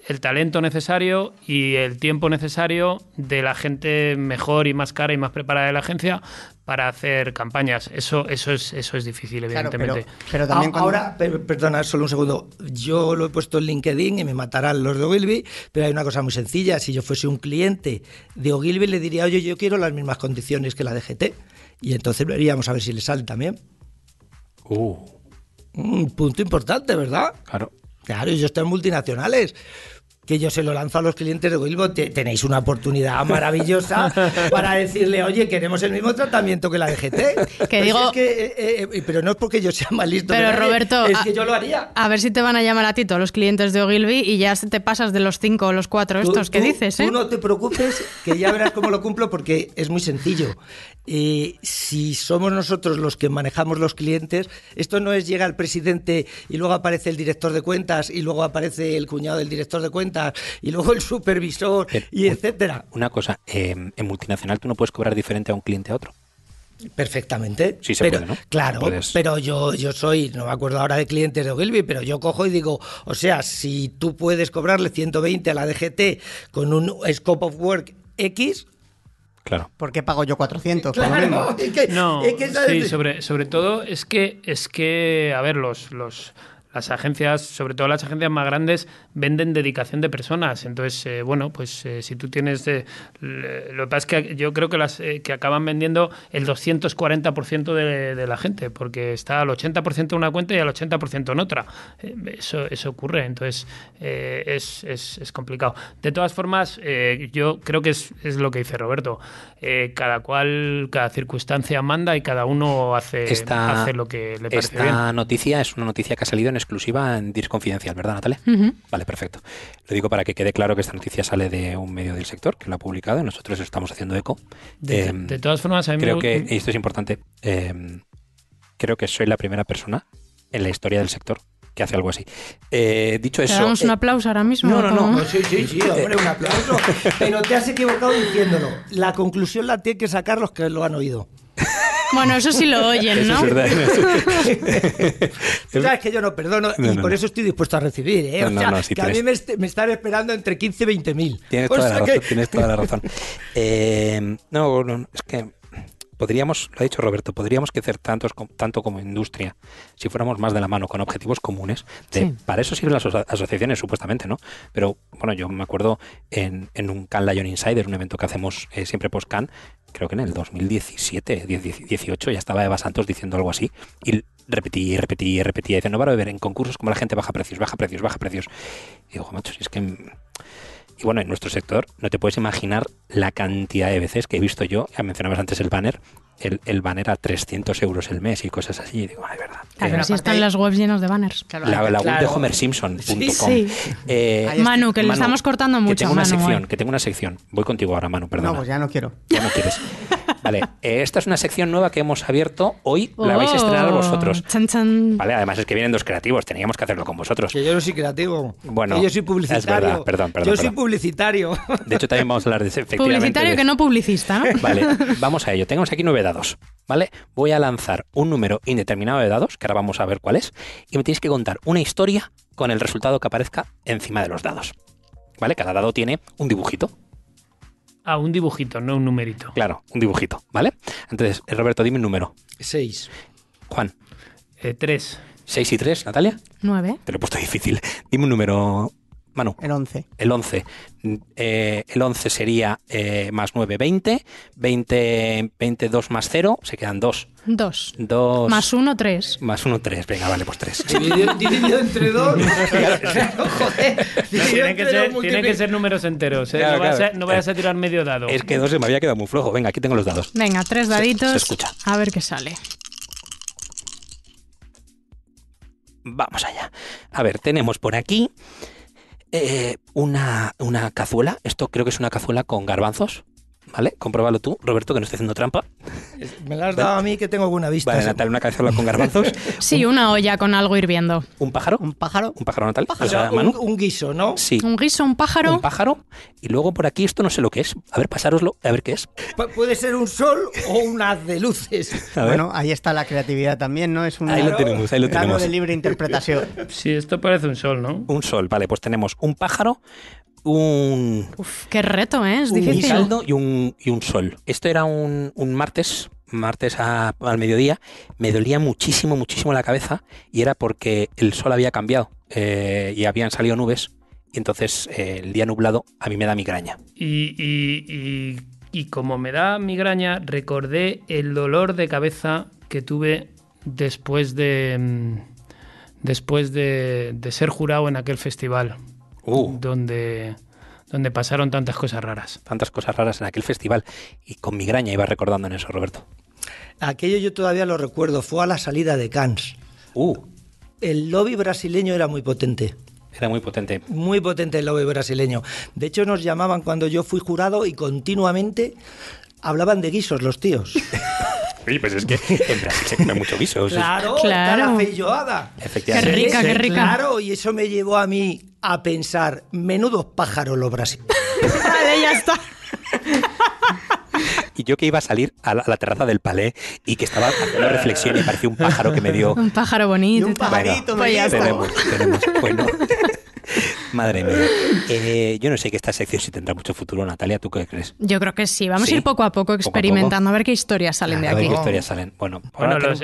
el talento necesario y el tiempo necesario de la gente mejor y más cara y más preparada de la agencia para hacer campañas. Eso, eso, es, eso es difícil, evidentemente. pero, también ah, ahora, perdona, solo un segundo. Yo lo he puesto en LinkedIn y me matarán los de Ogilvy, pero hay una cosa muy sencilla. Si yo fuese un cliente de Ogilvy, le diría, oye, yo quiero las mismas condiciones que la DGT. Y entonces veríamos a ver si le sale también. Uh un punto importante, ¿verdad? Claro. Claro, y yo estoy en multinacionales que yo se lo lanzo a los clientes de Ogilvy. tenéis una oportunidad maravillosa [LAUGHS] para decirle, oye, queremos el mismo tratamiento que la DGT. [LAUGHS] Que digo, eh, eh, eh, pero no es porque yo sea más listo. Pero Roberto, es a, que yo lo haría. A ver si te van a llamar a ti todos los clientes de Ogilvy y ya te pasas de los cinco o los cuatro estos que dices. ¿eh? Tú no te preocupes, que ya verás cómo lo cumplo porque es muy sencillo. Eh, si somos nosotros los que manejamos los clientes, esto no es llega el presidente y luego aparece el director de cuentas y luego aparece el cuñado del director de cuentas y luego el supervisor y etcétera. Una cosa, em, en multinacional tú no puedes cobrar diferente a un cliente a otro. Perfectamente. Sí se puede, ¿no? Claro, pero yo, yo soy, no me acuerdo ahora de clientes de Ogilvy, pero yo cojo y digo, o sea, si tú puedes cobrarle 120 a la DGT con un scope of work X, Claro. ¿Por qué pago yo 400? Claro, es que, no, es que, sí, sobre, sobre todo es que, es que a ver, los, los, las agencias, sobre todo las agencias más grandes, venden dedicación de personas. Entonces, eh, bueno, pues eh, si tú tienes... Eh, lo que pasa es que yo creo que las que acaban vendiendo el 240% de, de, la gente, porque está al 80% en una cuenta y al 80% en otra. eso, ocurre, entonces es, es, complicado. De todas formas, yo creo que es, es, lo que dice Roberto. cada cual, cada circunstancia manda y cada uno hace, lo que le parece. Esta noticia es una noticia que ha salido en exclusiva en Disc ¿verdad, Natalia? Vale, perfecto. Lo digo para que quede claro que esta noticia sale de un medio del sector que lo ha publicado y nosotros estamos haciendo eco. De, eh, de todas formas, a mí creo que, mm. y esto es importante, eh, creo que soy la primera persona en la historia del sector que hace algo así. Eh, dicho eso. ¿Te damos un eh, aplauso ahora mismo? No, no, no. Oh, sí, sí, sí, hombre, un aplauso. [LAUGHS] Pero te has equivocado diciéndolo. La conclusión la tiene que sacar los que lo han oído. [LAUGHS] Bueno, eso sí lo oyen, ¿no? Eso es verdad. [LAUGHS] es que yo no perdono y por eso estoy dispuesto a recibir, ¿eh? o sea, que a mí me, están esperando entre 15 y 20 mil. Tienes, toda la razón. [LAUGHS] Eh, no, es que podríamos, lo ha dicho Roberto, podríamos crecer tantos, tanto como industria si fuéramos más de la mano con objetivos comunes. Para eso sirven las asociaciones, supuestamente, ¿no? Pero bueno, yo me acuerdo en, un Can Lion Insider, un evento que hacemos eh, siempre post-Can, creo que en el 2017, 18, ya estaba Eva Santos diciendo algo así. Y repetí, repetí, repetí. Dice, no va a ver en concursos como la gente baja precios, baja precios, baja precios. Y digo, macho, si es que y bueno, en nuestro sector no te puedes imaginar la cantidad de veces que he visto yo, ya mencionabas antes el banner, el, banner a 300 euros el mes y cosas así. Y digo, ay, verdad. Claro, si están las webs llenas de banners. la, web de homersimpson.com. Eh, Manu, que le estamos cortando mucho. Que tengo una sección, eh. que tengo una sección. Voy contigo ahora, Manu, perdona. No, pues ya no quiero. Ya no quieres. Vale, [LAUGHS] eh, esta es una sección nueva que hemos abierto. Hoy la vais a estrenar oh, vosotros. Vale, además es que vienen dos creativos, teníamos que hacerlo con vosotros. Que yo no soy creativo. Bueno, yo soy publicitario. Es verdad, perdón, perdón. Yo soy publicitario. De hecho, también vamos a hablar de ese, efectivamente. Publicitario que no publicista, ¿no? Vale, [LAUGHS] vamos a ello. Tenemos aquí novedades. ¿Vale? Voy a lanzar un número indeterminado de dados, que ahora vamos a ver cuál es, y me tienes que contar una historia con el resultado que aparezca encima de los dados. ¿Vale? Cada dado tiene un dibujito. Ah, un dibujito, no un numerito. Claro, un dibujito, ¿vale? Entonces, eh, Roberto, dime un número. Seis. Juan. Eh, tres. Seis y tres, Natalia. Nueve. Te lo he puesto difícil. Dime un número, Manu. El 11. El 11. Mm, eh, el 11 sería eh, más 9, 20. 22 más 0, se quedan 2. 2. Más 1, 3. Más 1, 3. Venga, vale, pues 3. Dividido entre 2. [LAUGHS] Joder. Tienen que, ser, números enteros. ¿eh? no, Vayas a, tirar medio dado. Es que 2 se me había quedado muy flojo. Venga, aquí tengo los dados. Venga, tres daditos. escucha. A ver qué sale. Vamos allá. A ver, tenemos por aquí eh, una, cazuela. Esto creo que es una cazuela con garbanzos. ¿Vale? Compruébalo tú, Roberto, que no estoy haciendo trampa. [LAUGHS] Me la has dado a mí que tengo buena vista. Vale, Natal, una cabeza con garbanzos. [LAUGHS] sí, una olla con algo hirviendo. ¿Un pájaro? ¿Un pájaro? ¿Un pájaro, Natal? un, guiso, ¿no? Sí. Un guiso, un pájaro. Un pájaro. Y luego por aquí, esto no sé lo que es. A ver, pasároslo, a ver qué es. puede ser un sol o un de luces. [LAUGHS] Bueno, ahí está la creatividad también, ¿no? Es un ahí lo tenemos, de libre interpretación. sí, esto parece un sol, ¿no? Un sol, vale. Pues tenemos un pájaro, un... qué reto, ¿eh? Es un Saldo y un, y un sol. Esto era un, un martes, martes al mediodía, me dolía muchísimo, muchísimo la cabeza y era porque el sol había cambiado eh, y habían salido nubes y entonces eh, el día nublado a mí me da migraña. Y, como me da migraña, recordé el dolor de cabeza que tuve después de... Mm, después de ser jurado en aquel festival, Uh. donde donde pasaron tantas cosas raras. Tantas cosas raras en aquel festival. Y con migraña iba recordando en eso, Roberto. Aquello yo todavía lo recuerdo, fue a la salida de Cannes. Uh. El lobby brasileño era muy potente. Era muy potente. Muy potente el lobby brasileño. De hecho, nos llamaban cuando yo fui jurado y continuamente hablaban de guisos los tíos. [LAUGHS] Sí, pues es que en Brasil se come mucho guiso. Claro, claro. Está la feijoada. Qué rica, qué rica. Claro, y eso me llevó a mí a pensar, menudos pájaros los Brasil! [LAUGHS] vale, ya está. [LAUGHS] y yo que iba a salir a la, terraza del palé y que estaba haciendo reflexión y parecía un pájaro que me dio. Un pájaro bonito. un pajarito, bueno, pues tenemos, tenemos, bueno. Madre mía. Eh, yo no sé que esta sección si tendrá mucho futuro, Natalia, ¿tú qué crees? Yo creo que sí. Vamos a ir poco a poco experimentando, a, ver qué historias salen de aquí. qué historias salen. Bueno, bueno los,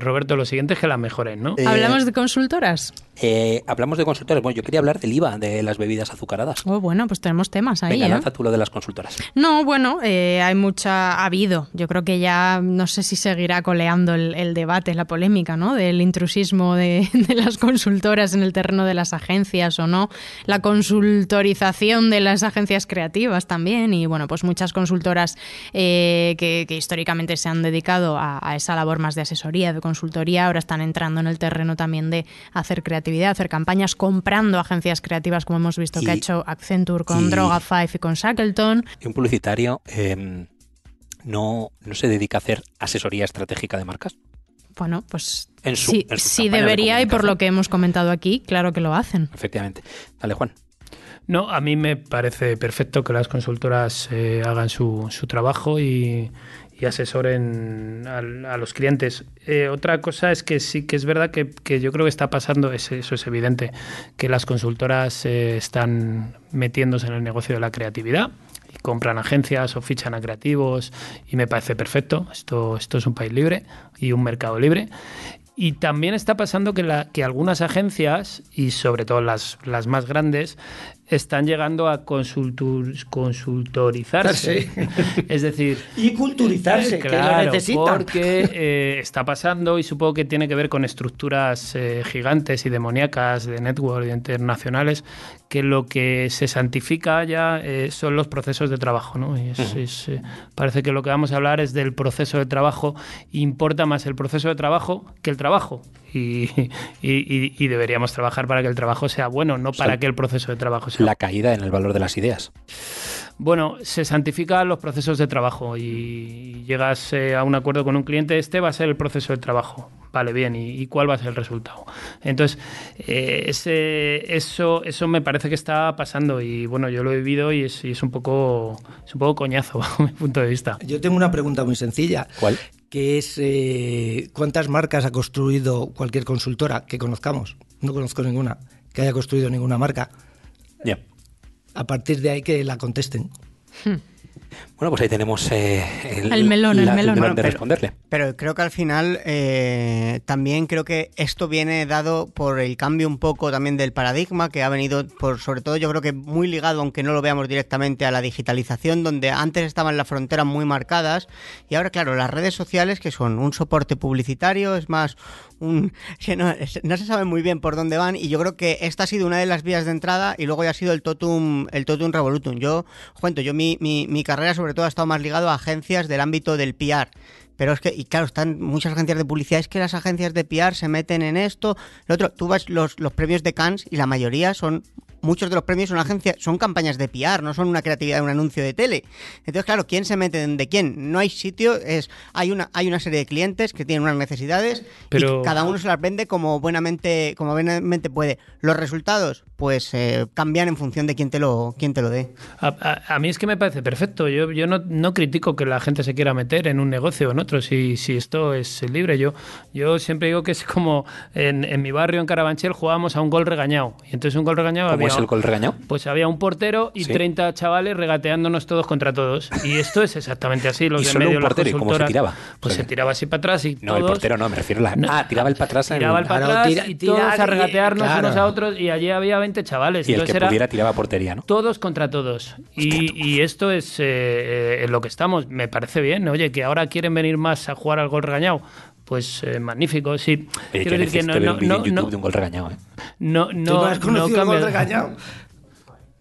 Roberto, lo siguiente es que las mejoren, ¿no? Eh, ¿Hablamos de consultoras? Eh, hablamos de consultoras. Bueno, yo quería hablar del IVA, de las bebidas azucaradas. Oh, bueno, pues tenemos temas ahí. Venga, lanza tú lo de las consultoras. No, bueno, hay mucha... Ha habido. Yo creo que ya no sé si seguirá coleando el, debate, la polémica, ¿no? Del intrusismo [LAUGHS] de las consultoras en el terreno de las agencias o no la consultorización de las agencias creativas también y bueno, pues muchas consultoras eh, que, históricamente se han dedicado a, esa labor más de asesoría, de consultoría, ahora están entrando en el terreno también de hacer creatividad, hacer campañas, comprando agencias creativas como hemos visto que ha hecho Accenture con Droga Five y con Shackleton. Y un publicitario... Em, no, no se dedica a hacer asesoría estratégica de marcas. Bueno, pues en sí, debería y por lo que hemos comentado aquí, claro que lo hacen. Efectivamente. Dale, Juan. No, a mí me parece perfecto que las consultoras eh, hagan su, su trabajo y, asesoren a, los clientes. Eh, otra cosa es que sí que es verdad que, yo creo que está pasando, eso es evidente, que las consultoras eh, están metiéndose en el negocio de la creatividad compran agencias o fichan a creativos y me parece perfecto. Esto, esto es un país libre y un mercado libre. Y también está pasando que, la, que algunas agencias, y sobre todo las, las más grandes, están llegando a consultorizarse. Ah, [LAUGHS] es decir... Y culturizarse, que lo necesitan. Porque eh, está pasando y supongo que tiene que ver con estructuras eh, gigantes y demoníacas de network internacionales que lo que se santifica ya eh, son los procesos de trabajo. ¿no? Eh, parece que lo que vamos a hablar es del proceso de trabajo. Importa más el proceso de trabajo que el trabajo. Y, [LAUGHS] deberíamos trabajar para que el trabajo sea bueno, no para que el proceso de trabajo sea La caída en el valor de las ideas. Bueno, se santifican los procesos de trabajo y llegas eh, a un acuerdo con un cliente, este va a ser el proceso de trabajo vale, bien, ¿y, cuál va a ser el resultado? Entonces, eh, ese, eso, eso me parece que está pasando y bueno, yo lo he vivido y es, un, poco, un poco coñazo [LAUGHS] bajo mi punto de vista. Yo tengo una pregunta muy sencilla. ¿Cuál? que es eh, cuántas marcas ha construido cualquier consultora que conozcamos. No conozco ninguna que haya construido ninguna marca. Ya. A partir de ahí que la contesten. Hmm. Bueno, pues ahí tenemos eh, el, melón, el melón. de responderle. Pero creo que al final eh, también creo que esto viene dado por el cambio un poco también del paradigma que ha venido, por sobre todo yo creo que muy ligado, aunque no lo veamos directamente, a la digitalización, donde antes estaban las fronteras muy marcadas y ahora, claro, las redes sociales que son un soporte publicitario, es más, un, [LAUGHS] no, se sabe muy bien por dónde van y yo creo que esta ha sido una de las vías de entrada y luego ya ha sido el totum, el totum revolutum. Yo, cuento, yo mi, mi, mi carrera sobre todo ha estado más ligado a agencias del ámbito del PR. Pero es que, y claro, están muchas agencias de publicidad, es que las agencias de PR se meten en esto, lo otro, tú vas los, premios de Cannes y la mayoría son muchos de los premios son agencias, son campañas de PR, no son una creatividad de un anuncio de tele. Entonces, claro, ¿quién se mete de quién? No hay sitio, es hay una hay una serie de clientes que tienen unas necesidades Pero... y cada uno se las vende como buenamente como buenamente puede. Los resultados pues eh, cambian en función de quién te lo, quién te lo dé. A, mí es que me parece perfecto. Yo, yo no, no, critico que la gente se quiera meter en un negocio o en otro, si, si esto es libre. Yo, yo siempre digo que es como en, en mi barrio, en Carabanchel, jugábamos a un gol regañado. Y entonces un gol regañado... ¿Cómo es el gol regañado? Pues había un portero y 30 chavales regateándonos todos contra todos. Y esto es exactamente así. Los ¿Y medio, un portero? ¿Y cómo se tiraba? Pues se tiraba así para atrás y No, el portero no, me refiero a la... ah, tiraba el para atrás. Tiraba el, para atrás y todos a regatearnos unos a otros y allí había 20 chavales. Y Entonces el que pudiera tiraba portería, ¿no? Todos contra todos. Y, y esto es eh, eh, en lo que estamos. Me parece bien, oye, que ahora quieren venir más a jugar al gol regañado pues eh, magnífico, sí. Oye, Quiero que decir que no, no, no, no, de un gol regañado, No, ¿eh? no, ¿Tú no el gol regañado?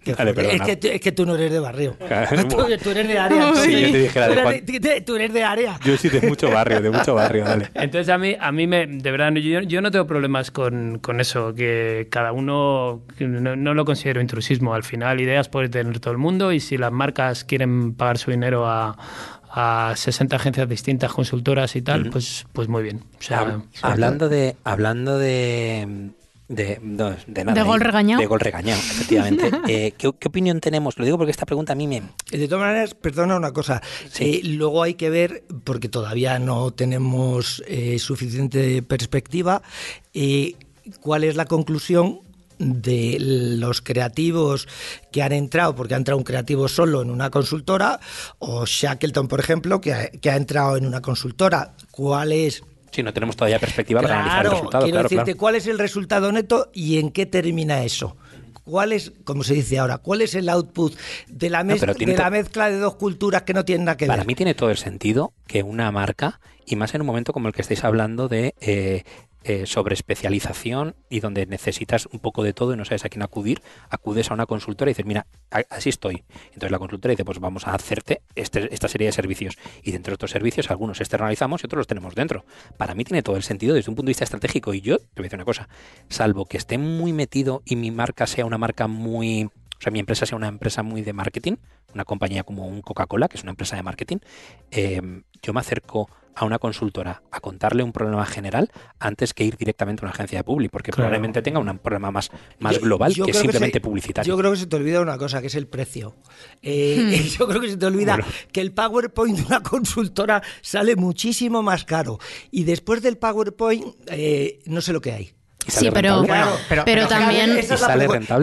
es, que, tú no eres de barrio. [LAUGHS] tú, eres de área. yo de área. Yo sí, de mucho barrio, de mucho barrio, [LAUGHS] Entonces a mí, a mí me, de verdad, yo, no tengo problemas con, eso, que cada uno, no, lo considero intrusismo. Al final ideas puede tener todo el mundo y si las marcas quieren pagar su dinero a, 60 agencias distintas, consultoras y tal, pues, pues muy bien. O hablando, de, hablando de de, de, De gol ¿eh? regañado. De gol regañado, efectivamente. [LAUGHS] Eh, ¿qué, opinión tenemos? Lo digo porque esta pregunta a mí me. De todas maneras, perdona una cosa. Sí. Eh, luego hay que ver, porque todavía no tenemos suficiente perspectiva, cuál es la conclusión de los creativos que han entrado, porque ha entrado un creativo solo en una consultora, o Shackleton, por ejemplo, que que ha entrado en una consultora. ¿Cuál es.? Sí, no tenemos todavía perspectiva para analizar el resultado. Quiero decirte cuál es el resultado neto y en qué termina eso. ¿Cuál es, como se dice ahora, cuál es el output de la, mezcla de dos culturas que no tienen nada que ver? Para mí tiene todo el sentido que una marca, y más en un momento como el que estáis hablando de eh, eh, sobre especialización y donde necesitas un poco de todo y no sabes a quién acudir, acudes a una consultora y dices, mira, así estoy. Entonces la consultora dice, pues vamos a hacerte este, esta serie de servicios. Y dentro de estos servicios, algunos externalizamos y otros los tenemos dentro. Para mí tiene todo el sentido desde un punto de vista estratégico. Y yo te voy a decir una cosa, salvo que esté muy metido y mi marca sea una marca muy o sea, mi empresa sea una empresa muy de marketing, una compañía como un Coca-Cola, que es una empresa de marketing. Eh, yo me acerco a una consultora a contarle un problema general antes que ir directamente a una agencia de public, porque probablemente tenga un problema más, más global que simplemente publicitario. Yo creo que se te olvida una cosa, que es el precio. Eh, hmm. [LAUGHS] Yo creo que se te olvida que el PowerPoint de una consultora sale muchísimo más caro. Y después del PowerPoint, eh, no sé lo que hay sí, pero, pero, también esa es, esa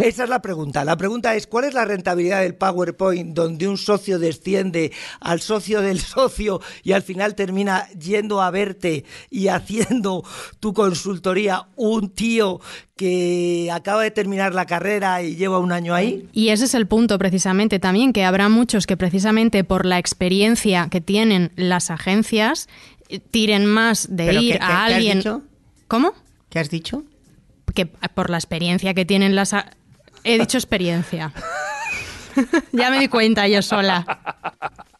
es, la pregunta. La pregunta es cuál es la rentabilidad del PowerPoint donde un socio desciende al socio del [LAUGHS] socio y al final termina yendo a verte y haciendo tu consultoría un tío que acaba de terminar la carrera y lleva un año ahí. Y ese es el punto precisamente también, que habrá muchos que precisamente por la experiencia que tienen las agencias eh, tiren más de ir a alguien. ¿qué ¿Cómo? ¿Qué has dicho? que por la experiencia que tienen las... He dicho experiencia. [LAUGHS] ya me di cuenta yo sola.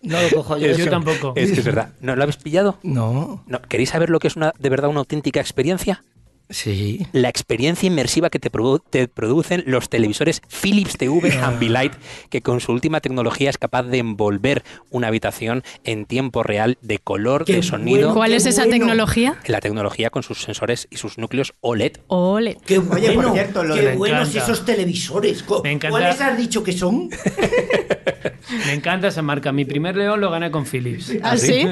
No lo cojo yo. yo tampoco. Es que es verdad. ¿No lo habéis pillado? No. no. ¿Queréis saber lo que es una de verdad una auténtica experiencia? Sí. La experiencia inmersiva que te, producen los televisores Philips TV ah. Ambilight, que con su última tecnología es capaz de envolver una habitación en tiempo real de color, de sonido. ¿Cuál es esa tecnología? La tecnología con sus sensores y sus núcleos OLED. OLED. Qué bueno, qué buenos esos televisores. ¿Cuáles has dicho que son? [LAUGHS] Me encanta esa marca. Mi primer león lo gané con Philips. ¿Ah, ¿Ah [LAUGHS] sí?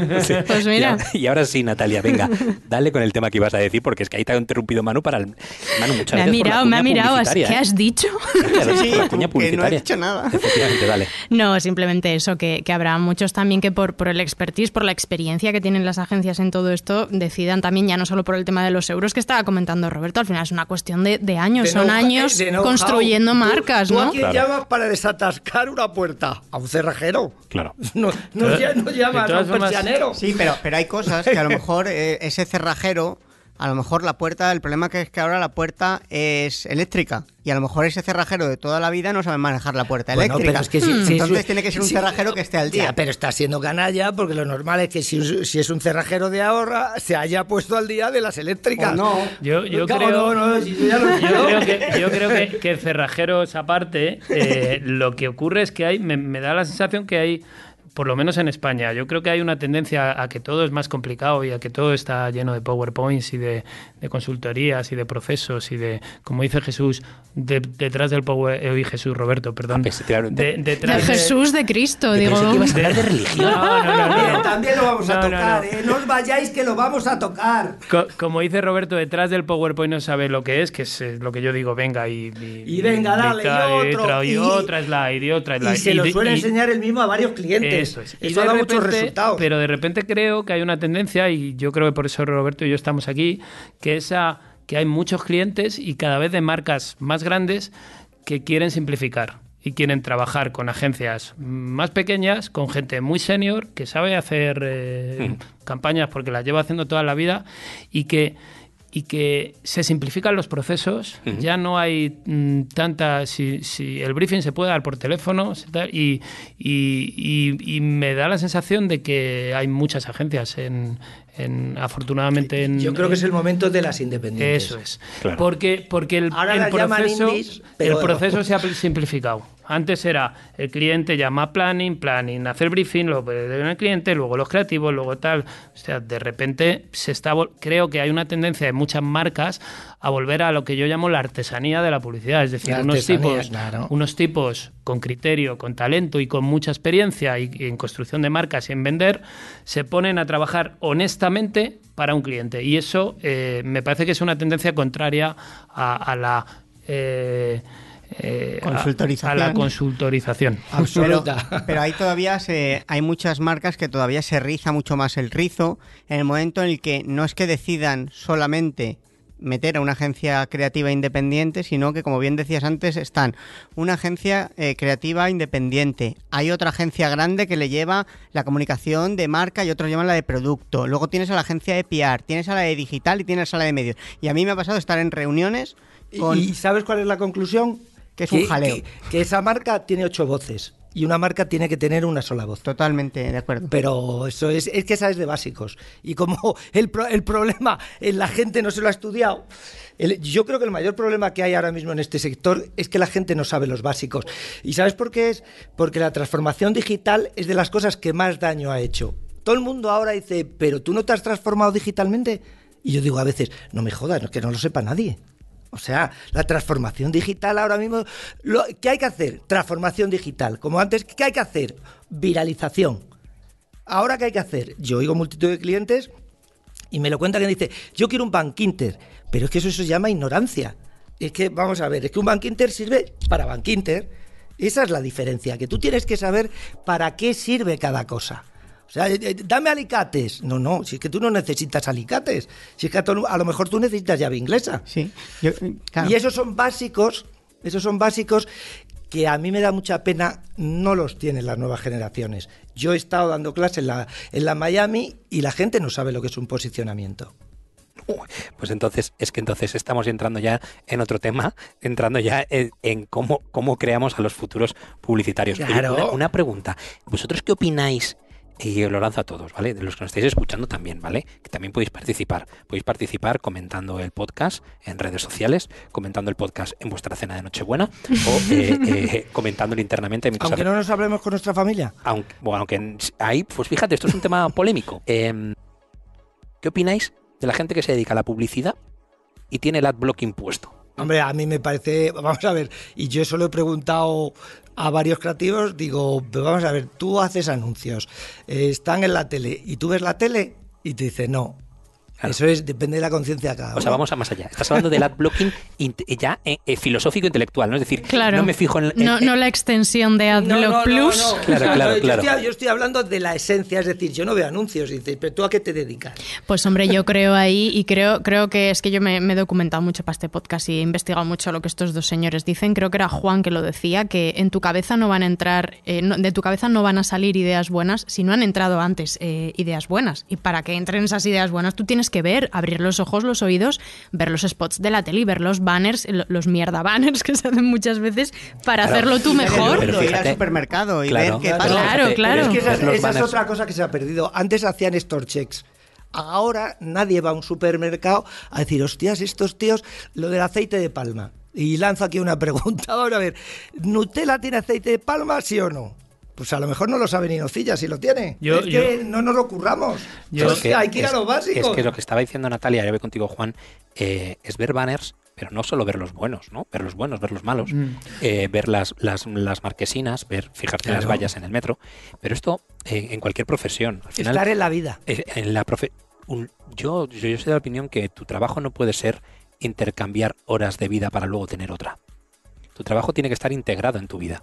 Pues mira. Y, ahora sí, Natalia, venga, [LAUGHS] dale con el tema que ibas a decir, porque es que ahí te ha pido mano para el... muchas me ha mirado, me ha mirado, ¿qué ¿eh? has dicho? [LAUGHS] que no he dicho nada. No, simplemente eso, que, habrá muchos también que por, por el expertise, por la experiencia que tienen las agencias en todo esto, decidan también, ya no solo por el tema de los euros que estaba comentando Roberto, al final es una cuestión de, años, son años construyendo marcas, ¿Tú, no llamas para desatascar una puerta? ¿A un cerrajero? Claro. No, llamas a un Sí, pero, pero hay cosas que a lo mejor eh, ese cerrajero a lo mejor la puerta, el problema que es que ahora la puerta es eléctrica y a lo mejor ese cerrajero de toda la vida no sabe manejar la puerta eléctrica. pero que Entonces tiene que ser un cerrajero que esté al día. pero está siendo canalla porque lo normal es que si, es un cerrajero de ahorra se haya puesto al día de las eléctricas. no, yo, yo creo, yo, creo, que, que, cerrajeros aparte, eh, lo que ocurre es que hay, me da la sensación que hay por lo menos en España. Yo creo que hay una tendencia a que todo es más complicado y a que todo está lleno de PowerPoints y de, consultorías y de procesos y de, como dice Jesús, de, detrás del Power... Eh, Jesús, Roberto, perdón. Ah, pues, de, detrás de Jesús de Cristo, digo. Que de religión. No, no, no, también, lo vamos a tocar, eh. no os vayáis que lo vamos a tocar. como dice Roberto, detrás del PowerPoint no sabe lo que es, que es lo que yo digo, venga y... Y, venga, dale, y, otro. Y, otra slide, y otra Y se lo suele enseñar el mismo a varios clientes. Eso es. Eso da muchos resultados. Pero de repente creo que hay una tendencia, y yo creo que por eso Roberto y yo estamos aquí, que es que hay muchos clientes y cada vez de marcas más grandes que quieren simplificar y quieren trabajar con agencias más pequeñas, con gente muy senior, que sabe hacer eh, hmm. campañas porque las lleva haciendo toda la vida y que y que se simplifican los procesos, ya no hay tantas mm, tanta, si, el briefing se puede dar por teléfono y, me da la sensación de que hay muchas agencias en... afortunadamente yo creo que es el momento de las independientes eso es porque porque el, el proceso el proceso se ha simplificado antes era el cliente llama planning, planning, hacer briefing, luego el cliente, luego los creativos, luego tal. O sea, de repente se está creo que hay una tendencia de muchas marcas a volver a lo que yo llamo la artesanía de la publicidad, es decir, unos tipos, unos tipos con criterio, con talento y con mucha experiencia y, en construcción de marcas y en vender, se ponen a trabajar honestamente para un cliente. Y eso eh, me parece que es una tendencia contraria a, la eh, eh, a, la consultorización. Absoluta. Pero, ahí todavía se, hay muchas marcas que todavía se riza mucho más el rizo en el momento en el que no es que decidan solamente meter a una agencia creativa independiente, sino que, como bien decías antes, están una agencia eh, creativa independiente, hay otra agencia grande que le lleva la comunicación de marca y otros llevan la de producto, luego tienes a la agencia de PR, tienes a la de digital y tienes a la de medios. Y a mí me ha pasado estar en reuniones con... ¿Y sabes cuál es la conclusión? que es un jaleo. Que, esa marca tiene ocho voces y una marca tiene que tener una sola voz. Totalmente de acuerdo. Pero eso es, es que sabes es de básicos. Y como [LAUGHS] el, el problema en eh, la gente no se lo ha estudiado, yo creo que el mayor problema que hay ahora mismo en este sector es que la gente no sabe los básicos. ¿Y sabes por qué es? Porque la transformación digital es de las cosas que más daño ha hecho. Todo el mundo ahora dice, pero tú no te has transformado digitalmente. Y yo digo a veces, no me jodas, que no lo sepa nadie. O sea, la transformación digital ahora mismo, lo, ¿qué hay que hacer? Transformación digital. Como antes, ¿qué hay que hacer? Viralización. Ahora, ¿qué hay que hacer? Yo oigo multitud de clientes y me lo cuenta quien dice, yo quiero un Bank Inter, pero es que eso se llama ignorancia. Es que, vamos a ver, es que un Bank Inter sirve para Bank Inter. Esa es la diferencia, que tú tienes que saber para qué sirve cada cosa sea, eh, eh, dame alicates. No, no, si es que tú no necesitas alicates. Si es que a, lo mejor tú necesitas llave inglesa. Sí. Eh, y esos son básicos, esos son básicos que a mí me da mucha pena no los tienen las nuevas generaciones. Yo he estado dando clases en la, en la Miami y la gente no sabe lo que es un posicionamiento. Pues entonces, es que entonces estamos entrando ya en otro tema, entrando ya en, cómo, cómo creamos a los futuros publicitarios. Claro. una, pregunta, ¿vosotros qué opináis y lo lanzo a todos, ¿vale? De los que nos estáis escuchando también, ¿vale? Que también podéis participar. Podéis participar comentando el podcast en redes sociales, comentando el podcast en vuestra cena de Nochebuena o [LAUGHS] eh, eh, comentándolo internamente. Aunque no nos hablemos con nuestra familia. Aunque, bueno, ahí, pues fíjate, esto es un tema [LAUGHS] polémico. Em, ¿Qué opináis de la gente que se dedica a la publicidad y tiene el adblock impuesto? Hombre, a mí me parece, vamos a ver, y yo eso lo he preguntado a varios creativos, digo, pues vamos a ver, tú haces anuncios, eh, están en la tele y tú ves la tele y te dice, no, eso es, depende de la conciencia de cada uno. O sea, vamos a más allá. Estás hablando del ad blocking ya eh, eh, filosófico intelectual, ¿no? Es decir, claro. no me fijo en, eh, no, la extensión de AdBlock Plus. Claro, claro, claro. Yo estoy, hablando de la esencia, es decir, yo no veo anuncios, dices, pero tú a qué te dedicas. Pues hombre, yo creo ahí y creo, creo que es que yo me, he documentado mucho para este podcast y he investigado mucho lo que estos dos señores dicen. Creo que era Juan que lo decía, que en tu cabeza no van a entrar, eh, de tu cabeza no van a salir ideas buenas si no han entrado antes ideas buenas. Y para que entren esas ideas buenas, tú tienes que ver, abrir los ojos, los oídos, ver los spots de la tele, y ver los banners, los mierda banners [LAUGHS] que se hacen muchas veces para hacerlo tú mejor. Pero ir al supermercado y claro, ver qué pasa. Claro, Es que esa, es otra cosa que se ha perdido. Antes hacían store checks. Ahora nadie va a un supermercado a decir, hostias, estos tíos, lo del aceite de palma. Y lanzo aquí una pregunta. Ahora [LAUGHS] a ver, ¿Nutella tiene aceite de palma, sí o no? Pues a lo mejor no lo sabe ni Nocilla si lo tiene. es que no nos lo curramos. Yo, hay que ir a lo básico. Es que lo que estaba diciendo Natalia, yo voy contigo, Juan, eh, es ver banners, pero no solo ver los buenos, ¿no? Ver los buenos, ver los malos, mm. eh, ver las, las, marquesinas, ver, fijarte las vallas en el metro. Pero esto eh, en cualquier profesión. Al en la vida. en la profe yo, yo, yo soy de la opinión que tu trabajo no puede ser intercambiar horas de vida para luego tener otra. Tu trabajo tiene que estar integrado en tu vida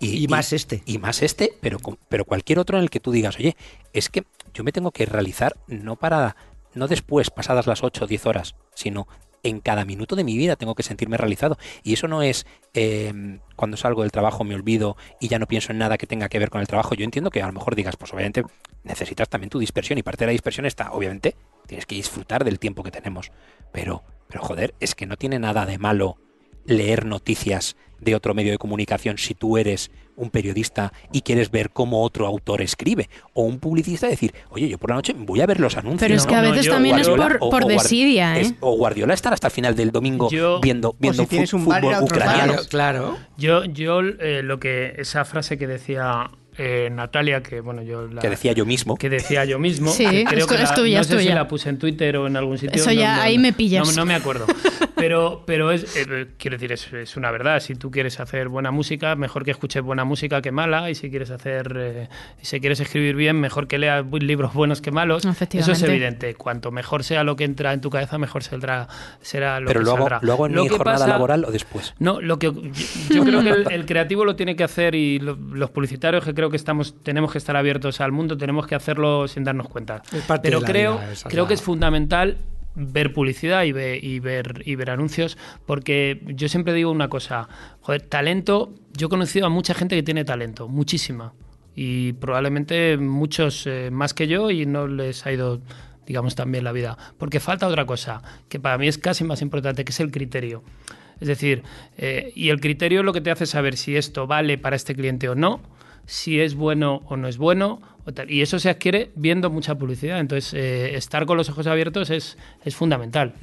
y, más este. Y más este, pero, pero cualquier otro en el que tú digas, oye, es que yo me tengo que realizar no para, no después, pasadas las 8 o 10 horas, sino en cada minuto de mi vida tengo que sentirme realizado. Y eso no es em, cuando salgo del trabajo me olvido y ya no pienso en nada que tenga que ver con el trabajo. Yo entiendo que a lo mejor digas, pues obviamente necesitas también tu dispersión y parte de la dispersión está, obviamente, tienes que disfrutar del tiempo que tenemos. Pero, pero joder, es que no tiene nada de malo leer noticias de otro medio de comunicación si tú eres un periodista y quieres ver cómo otro autor escribe o un publicista decir oye yo por la noche voy a ver los anuncios pero es que a veces también es por, por o, desidia ¿eh? o Guardiola estar hasta el final del domingo viendo viendo fútbol, ucraniano claro yo yo eh, lo que esa frase que decía eh, Natalia, que bueno, yo la, que decía yo mismo. Que decía yo mismo. creo que la, no sé la puse en Twitter o en algún sitio. Eso ya, ahí me pillas. No, me acuerdo. [LAUGHS] Pero, pero es, eh, eh, quiero decir, es, una verdad. Si tú quieres hacer buena música, mejor que escuches buena música que mala. Y si quieres hacer, eh, si quieres escribir bien, mejor que leas libros buenos que malos. Eso es evidente. Cuanto mejor sea lo que entra en tu cabeza, mejor saldrá, será lo que saldrá. Pero luego en mi jornada laboral o después? No, lo que yo, creo que el, creativo lo tiene que hacer y los publicitarios que creo que estamos tenemos que estar abiertos al mundo, tenemos que hacerlo sin darnos cuenta. Pero creo, creo que es fundamental ver publicidad y, ver, y ver anuncios, porque yo siempre digo una cosa, talento, yo he conocido a mucha gente que tiene talento, muchísima, y probablemente muchos eh, más que yo y no les ha ido digamos tan bien la vida, porque falta otra cosa, que para mí es casi más importante, que es el criterio. Es decir, eh, y el criterio es lo que te hace saber si esto vale para este cliente o no, si es bueno o no es bueno. Y eso se adquiere viendo mucha publicidad. Entonces, eh, estar con los ojos abiertos es, es fundamental.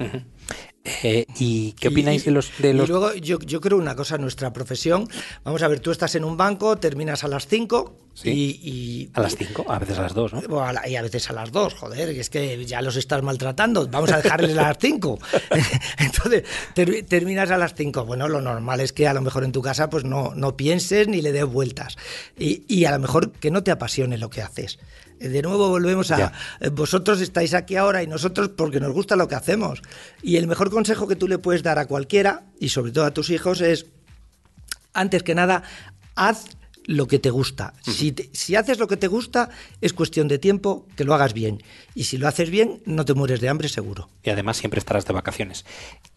Eh, ¿Y qué opináis de los.? luego, yo, creo una cosa, nuestra profesión. Vamos a ver, tú estás en un banco, terminas a las 5 y, A las 5, a veces a las 2, ¿no? y a veces a las 2, joder, es que ya los estás maltratando, vamos a dejarles a las 5. [LAUGHS] Entonces, terminas a las 5. Bueno, lo normal es que a lo mejor en tu casa pues no, no pienses ni le des vueltas. Y, a lo mejor que no te apasione lo que haces. De nuevo volvemos a vosotros estáis aquí ahora y nosotros porque nos gusta lo que hacemos. Y el mejor consejo que tú le puedes dar a cualquiera, y sobre todo a tus hijos, es, antes que nada, haz lo que te gusta. si, si, haces lo que te gusta, es cuestión de tiempo que lo hagas bien. Y si lo haces bien, no te mueres de hambre, seguro. Y además siempre estarás de vacaciones.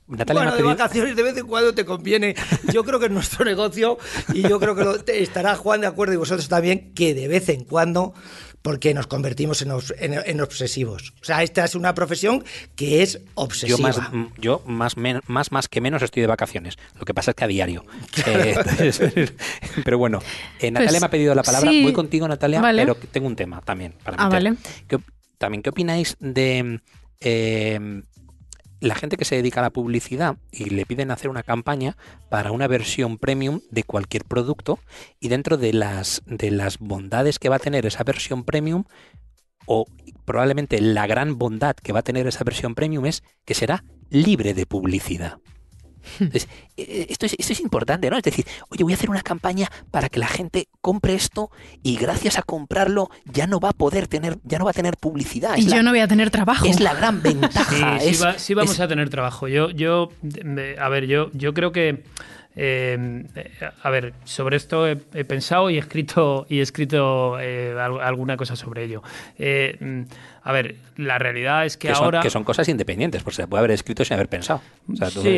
Natalia bueno, de vacaciones de vez en cuando te conviene. Yo creo que es nuestro [LAUGHS] negocio y yo creo que estará Juan de acuerdo y vosotros también que de vez en cuando porque nos convertimos en, obsesivos. O sea, esta es una profesión que es obsesiva. Yo más, más, más, que menos estoy de vacaciones. Lo que pasa es que a diario. [LAUGHS] Eh, [LAUGHS] pero bueno, eh, pues Natalia me ha pedido la palabra. Voy contigo, Natalia, pero tengo un tema también para ah, meter. Ah, vale. también, ¿qué opináis de em, la gente que se dedica a la publicidad y le piden hacer una campaña para una versión premium de cualquier producto y dentro de las, de las bondades que va a tener esa versión premium o probablemente la gran bondad que va a tener esa versión premium es que será libre de publicidad. Eh, eh, esto es, es importante, ¿no? Es decir, oye, voy a hacer una campaña para que la gente compre esto y gracias a comprarlo ya no va a poder tener, ya no va a tener publicidad. y yo no voy a tener trabajo. Es la gran [LAUGHS] ventaja. Sí, vamos a tener trabajo. Yo, yo, a ver, yo, yo creo que eh, a ver, sobre esto he, pensado y he escrito, y escrito eh, alguna cosa sobre ello. Eh, a ver, la realidad es que, ahora. que son cosas independientes, porque se puede haber escrito sin haber pensado. en este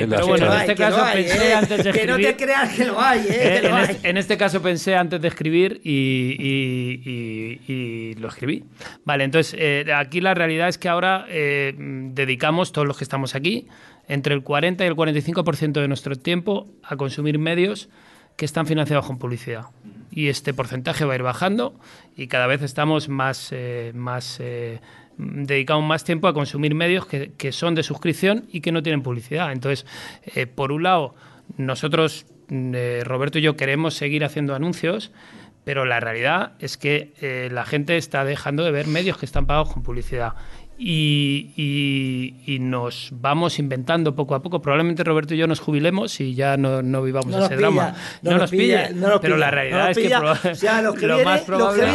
caso pensé antes de escribir. Que no te creas que lo hay, que en, Este, caso pensé antes de escribir y, y lo escribí. Vale, entonces aquí la realidad es que ahora dedicamos, todos los que estamos aquí, entre el 40 y el 45% de nuestro tiempo a consumir medios que están financiados con publicidad. Y este porcentaje va a ir bajando y cada vez estamos más, eh, más eh, más tiempo a consumir medios que, son de suscripción y que no tienen publicidad. Entonces, eh, por un lado, nosotros, mm, Roberto y yo, queremos seguir haciendo anuncios. Pero la realidad es que la gente está dejando de ver medios que están pagados con publicidad y, nos vamos inventando poco a poco. Probablemente Roberto y yo nos jubilemos y ya no, vivamos ese drama. No, nos pilla, pero la realidad es que, lo, más probable,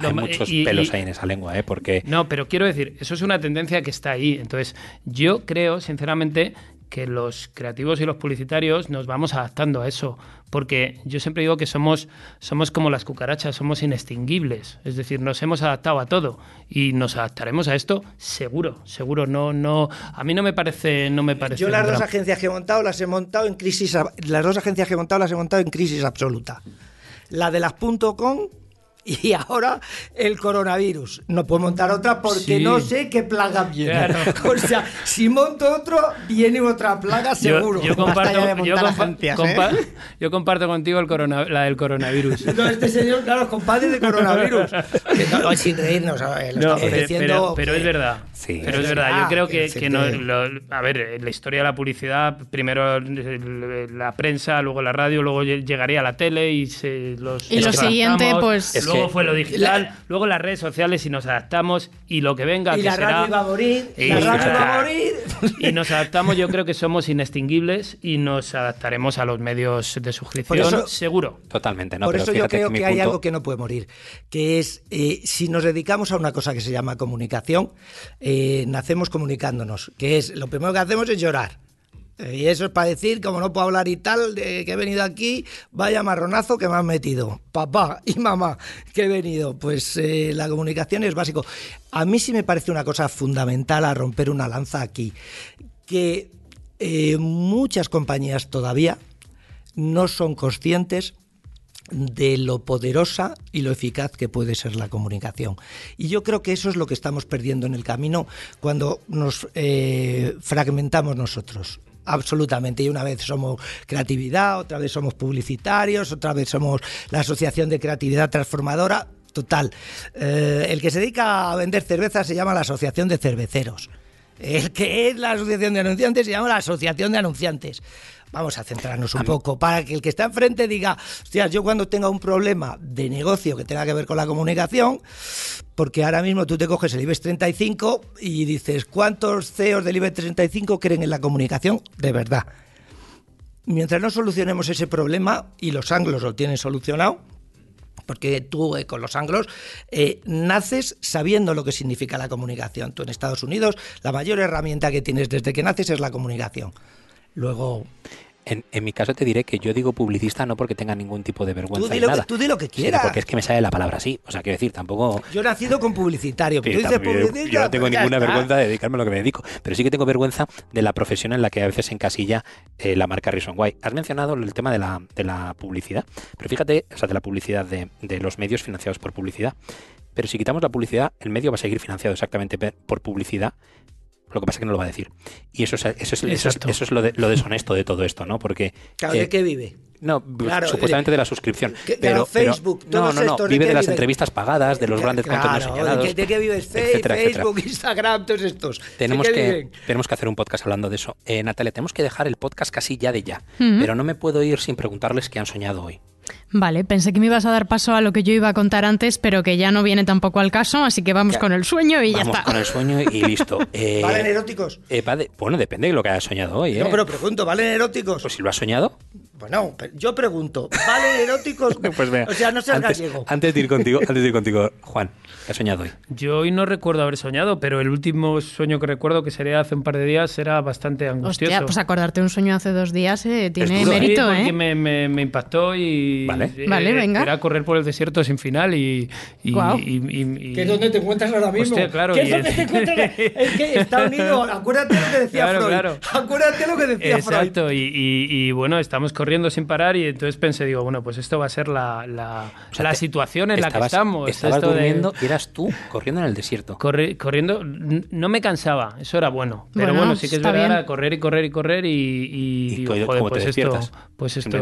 hay muchos pelos ahí en esa lengua, ¿eh? no, pero quiero decir, eso es una tendencia que está ahí. Entonces, yo creo, sinceramente, que los creativos y los publicitarios nos vamos adaptando a eso porque yo siempre digo que somos, somos como las cucarachas, somos inextinguibles, es decir, nos hemos adaptado a todo y nos adaptaremos a esto seguro, seguro, no, no, a mí no me parece, no me parece. Yo las dos agencias que he montado las he montado en crisis, las dos agencias que he montado las he montado en crisis absoluta. La de las .com [LAUGHS] y ahora el coronavirus. No puedo montar otra porque no sé qué plaga viene. [LAUGHS] O sea, si monto otro, viene otra plaga seguro. Yo, [LAUGHS] comparto, ¿eh? yo, comparto contigo el la del coronavirus. No, este señor, claro, compadre de coronavirus. no, pero, es verdad pero es verdad, yo ah, creo que, a ver, la historia de la publicidad, primero la prensa, luego la radio, luego llegaría la tele y se, los... Y lo siguiente, pues... Luego fue lo digital, luego las redes sociales y nos adaptamos y lo que venga... Y la radio va a morir, la radio va a morir. Y nos adaptamos, yo creo que somos inextinguibles y nos adaptaremos a los medios de suscripción, seguro. Totalmente, ¿no? Por eso yo creo que, hay algo que no puede morir, que es eh, si nos dedicamos a una cosa que se llama comunicación, eh, nacemos comunicándonos, que es lo primero que hacemos es llorar. Eh, y eso es para decir, como no puedo hablar y tal, que he venido aquí, vaya marronazo que me han metido. Papá y mamá, que he venido. Pues eh, la comunicación es básico. A mí sí me parece una cosa fundamental a romper una lanza aquí, que muchas compañías todavía no son conscientes de lo poderosa y lo eficaz que puede ser la comunicación. Y yo creo que eso es lo que estamos perdiendo en el camino cuando nos eh, fragmentamos nosotros absolutamente. Y una vez somos creatividad, otra vez somos publicitarios, otra vez somos la Asociación de Creatividad Transformadora. Total, eh, el que se dedica a vender cerveza se llama la Asociación de Cerveceros. El que es la Asociación de Anunciantes se llama la Asociación de Anunciantes vamos a centrarnos un poco, para que el que está enfrente diga, hostias, yo cuando tenga un problema de negocio que tenga que ver con la comunicación, porque ahora mismo tú te coges el IBEX 35 y dices, ¿cuántos CEOs del IBEX 35 creen en la comunicación de verdad? Mientras no solucionemos ese problema, y los anglos lo tienen solucionado, porque tú eh, con los anglos eh, naces sabiendo lo que significa la comunicación. Tú en Estados Unidos la mayor herramienta que tienes desde que naces es la comunicación. Luego, en, mi caso te diré que yo digo publicista no porque tenga ningún tipo de vergüenza. Tú di lo, que, tú di lo que quieras. porque es que me sale la palabra así. O sea, quiero decir, tampoco. Yo nacido con publicitario. Pero tú yo, no pues tengo ninguna vergüenza de dedicarme a lo que me dedico. Pero sí que tengo vergüenza de la profesión en la que a veces encasilla eh, la marca Reason Why. Has mencionado el tema de la, publicidad. Pero fíjate, o sea, de la publicidad de, de los medios financiados por publicidad. Pero si quitamos la publicidad, el medio va a seguir financiado exactamente por publicidad lo que pasa es que no lo va a decir. Y eso es, eso es, lo, deshonesto de todo esto, ¿no? Porque. Claro, ¿de eh, qué vive? No, supuestamente de la suscripción. pero, Facebook, pero, no, no, no. Vive de, las entrevistas pagadas, de los eh, grandes contenidos señalados. ¿De qué, vive etcétera, Facebook, Instagram, todos estos? Tenemos que, tenemos que hacer un podcast hablando de eso. Eh, Natalia, tenemos que dejar el podcast casi ya de ya. Pero no me puedo ir sin preguntarles qué han soñado hoy. Vale, pensé que me ibas a dar paso a lo que yo iba a contar antes, pero que ya no viene tampoco al caso, así que vamos con el sueño y ya está. Vamos con el sueño y listo. [LAUGHS] Eh, ¿Valen eróticos? Eh, bueno, depende de lo que haya soñado hoy. No, ¿eh? pero pregunto, ¿valen eróticos? Pues si lo has soñado. Bueno, yo pregunto, ¿valen eróticos? [LAUGHS] pues vea, o sea, no seas antes, gallego. Antes de ir contigo, antes de ir contigo, Juan, ¿Qué has soñado hoy? Yo hoy no recuerdo haber soñado, pero el último sueño que recuerdo, que sería hace un par de días, era bastante angustioso. Hostia, pues acordarte un sueño hace dos días eh, tiene ¿eh? mérito, ¿eh? Porque me, me, me, impactó y. Vale, eh, venga. Era correr por el desierto sin final y. y, que es donde te encuentras ahora mismo. Hostia, claro, ¿Qué es donde te encuentras? [LAUGHS] es que está unido. Acuérdate lo que decía claro, Freud. Claro. Acuérdate lo que decía Exacto, Freud. Exacto, y, bueno, estamos corriendo sin parar y entonces pensé, digo, bueno, pues esto va a ser la, la situación en la que estamos. Estabas esto durmiendo eras tú corriendo en el desierto. corriendo, no me cansaba, eso era bueno. Pero bueno, sí que es verdad, correr y correr y correr y. y, joder, pues, esto, pues, esto,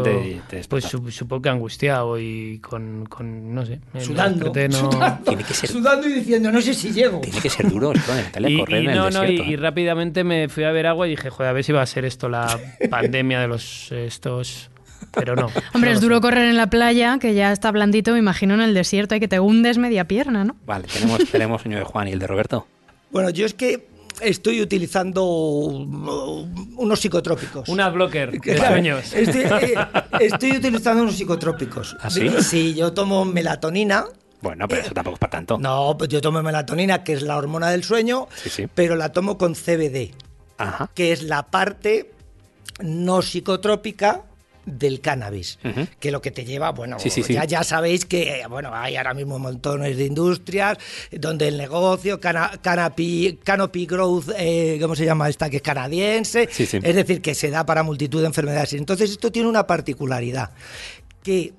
pues supongo que angustiado y con, con no sé. Sudando, Tiene que ser... sudando y diciendo, no sé si llego. Tiene que ser duro, y, correr en el no, desierto. y, ¿eh? rápidamente me fui a ver agua y dije, joder, a ver si va a ser esto la [LAUGHS] pandemia de los estos pero no. [LAUGHS] Hombre, es duro correr en la playa, que ya está blandito, me imagino en el desierto, hay que te hundes media pierna, ¿no? Vale, tenemos, [LAUGHS] tenemos sueño de Juan y el de Roberto. Bueno, yo es que estoy utilizando unos psicotrópicos. Una blocker de sueños. Eh, [LAUGHS] estoy, utilizando unos psicotrópicos. ¿Así? ¿Ah, si yo tomo melatonina. Bueno, pero eso tampoco es para tanto. No, pues yo tomo melatonina, que es la hormona del sueño, pero la tomo con CBD, que es la parte no psicotrópica del cannabis, que lo que te lleva, bueno, ya, ya, sabéis que eh, bueno, hay ahora mismo montones de industrias donde el negocio, cana, canopy, canopy Growth, eh, ¿cómo se llama esta? Que es canadiense, es decir, que se da para multitud de enfermedades. Entonces esto tiene una particularidad, que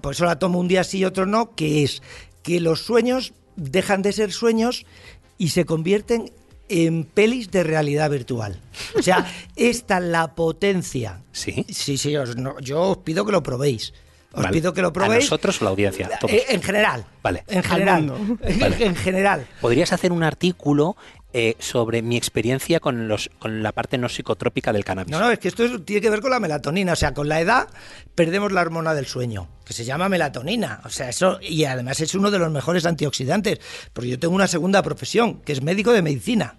por eso la tomo un día sí y otro no, que es que los sueños dejan de ser sueños y se convierten en pelis de realidad virtual. O sea, [LAUGHS] esta la potencia. Sí. Sí, sí, yo os pido que lo probéis. Os pido que lo probéis. ¿A nosotros la audiencia? Eh, en general. Vale. En general. [LAUGHS] En general. Podrías hacer un artículo eh, sobre mi experiencia con, los, con la parte no psicotrópica del cannabis. No, no, es que esto tiene que ver con la melatonina, o sea, con la edad perdemos la hormona del sueño, que se llama melatonina, o sea, eso, y además es uno de los mejores antioxidantes, porque yo tengo una segunda profesión, que es médico de medicina.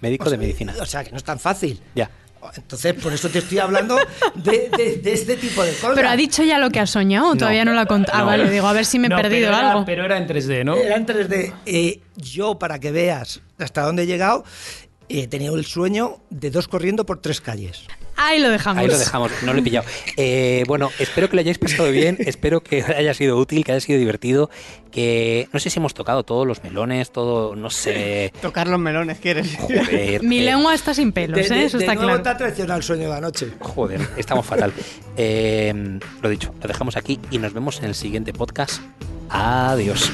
Médico de medicina. O sea, que no es tan fácil. Ya. Entonces, por eso te estoy hablando de, este tipo de cosas. Pero ha dicho ya lo que ha soñado, todavía no, lo ha contado. Ah, vale, digo, a ver si me he perdido algo. pero era en 3D, ¿no? Era en 3D. Eh, yo, para que veas hasta dónde he llegado, he eh, tenido el sueño de dos corriendo por tres calles. Ahí lo dejamos. Ahí lo dejamos, no lo he pillado. Eh, bueno, espero que lo hayáis pasado bien, [LAUGHS] espero que haya sido útil, que haya sido divertido, que no sé si hemos tocado todos los melones, todo, no sé. Tocar los melones, ¿quieres? Mi eh, lengua está sin pelos, ¿eh? De, Eso está nuevo te el sueño de la noche. Joder, estamos fatal. [LAUGHS] Eh, lo dicho, lo dejamos aquí y nos vemos en el siguiente podcast. Adiós.